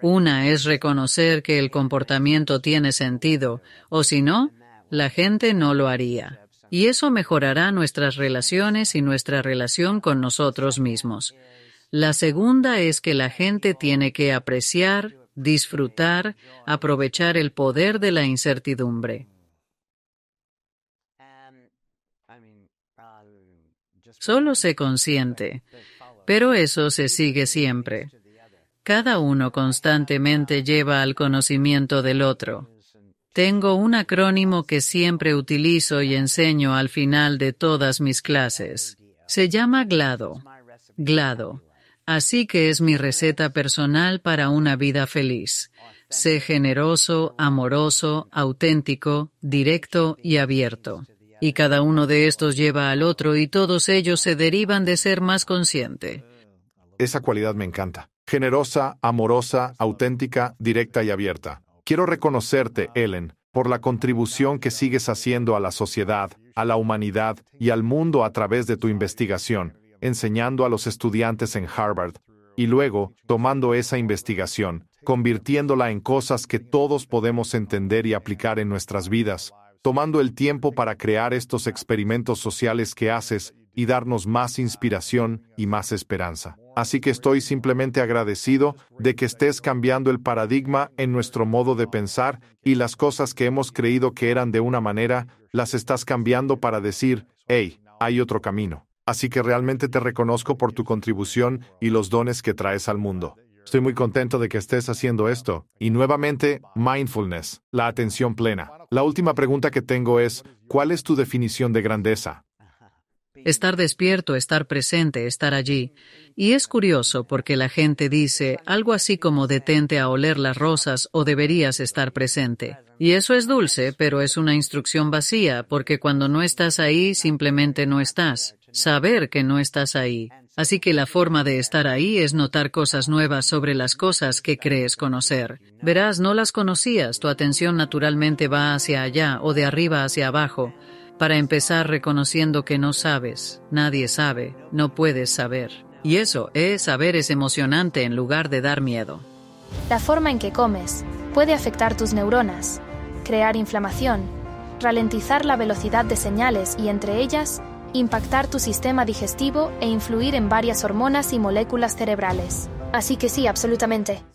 Una es reconocer que el comportamiento tiene sentido, o si no, la gente no lo haría. Y eso mejorará nuestras relaciones y nuestra relación con nosotros mismos. La segunda es que la gente tiene que apreciar, disfrutar, aprovechar el poder de la incertidumbre. Solo sé consciente. Pero eso se sigue siempre. Cada uno constantemente lleva al conocimiento del otro. Tengo un acrónimo que siempre utilizo y enseño al final de todas mis clases. Se llama GLADO. GLADO. Así que es mi receta personal para una vida feliz. Sé generoso, amoroso, auténtico, directo y abierto. Y cada uno de estos lleva al otro y todos ellos se derivan de ser más consciente. Esa cualidad me encanta. Generosa, amorosa, auténtica, directa y abierta. Quiero reconocerte, Ellen, por la contribución que sigues haciendo a la sociedad, a la humanidad y al mundo a través de tu investigación, enseñando a los estudiantes en Harvard, y luego, tomando esa investigación, convirtiéndola en cosas que todos podemos entender y aplicar en nuestras vidas, tomando el tiempo para crear estos experimentos sociales que haces y darnos más inspiración y más esperanza. Así que estoy simplemente agradecido de que estés cambiando el paradigma en nuestro modo de pensar y las cosas que hemos creído que eran de una manera, las estás cambiando para decir, hey, hay otro camino. Así que realmente te reconozco por tu contribución y los dones que traes al mundo. Estoy muy contento de que estés haciendo esto. Y nuevamente, mindfulness, la atención plena. La última pregunta que tengo es, ¿cuál es tu definición de grandeza? Estar despierto, estar presente, estar allí. Y es curioso porque la gente dice algo así como detente a oler las rosas o deberías estar presente. Y eso es dulce, pero es una instrucción vacía, porque cuando no estás ahí simplemente no estás. Saber que no estás ahí. Así que la forma de estar ahí es notar cosas nuevas sobre las cosas que crees conocer. Verás, no las conocías, tu atención naturalmente va hacia allá o de arriba hacia abajo, para empezar reconociendo que no sabes, nadie sabe, no puedes saber. Y eso, es eh, saber es emocionante en lugar de dar miedo. La forma en que comes puede afectar tus neuronas, crear inflamación, ralentizar la velocidad de señales y entre ellas impactar tu sistema digestivo e influir en varias hormonas y moléculas cerebrales. Así que sí, absolutamente.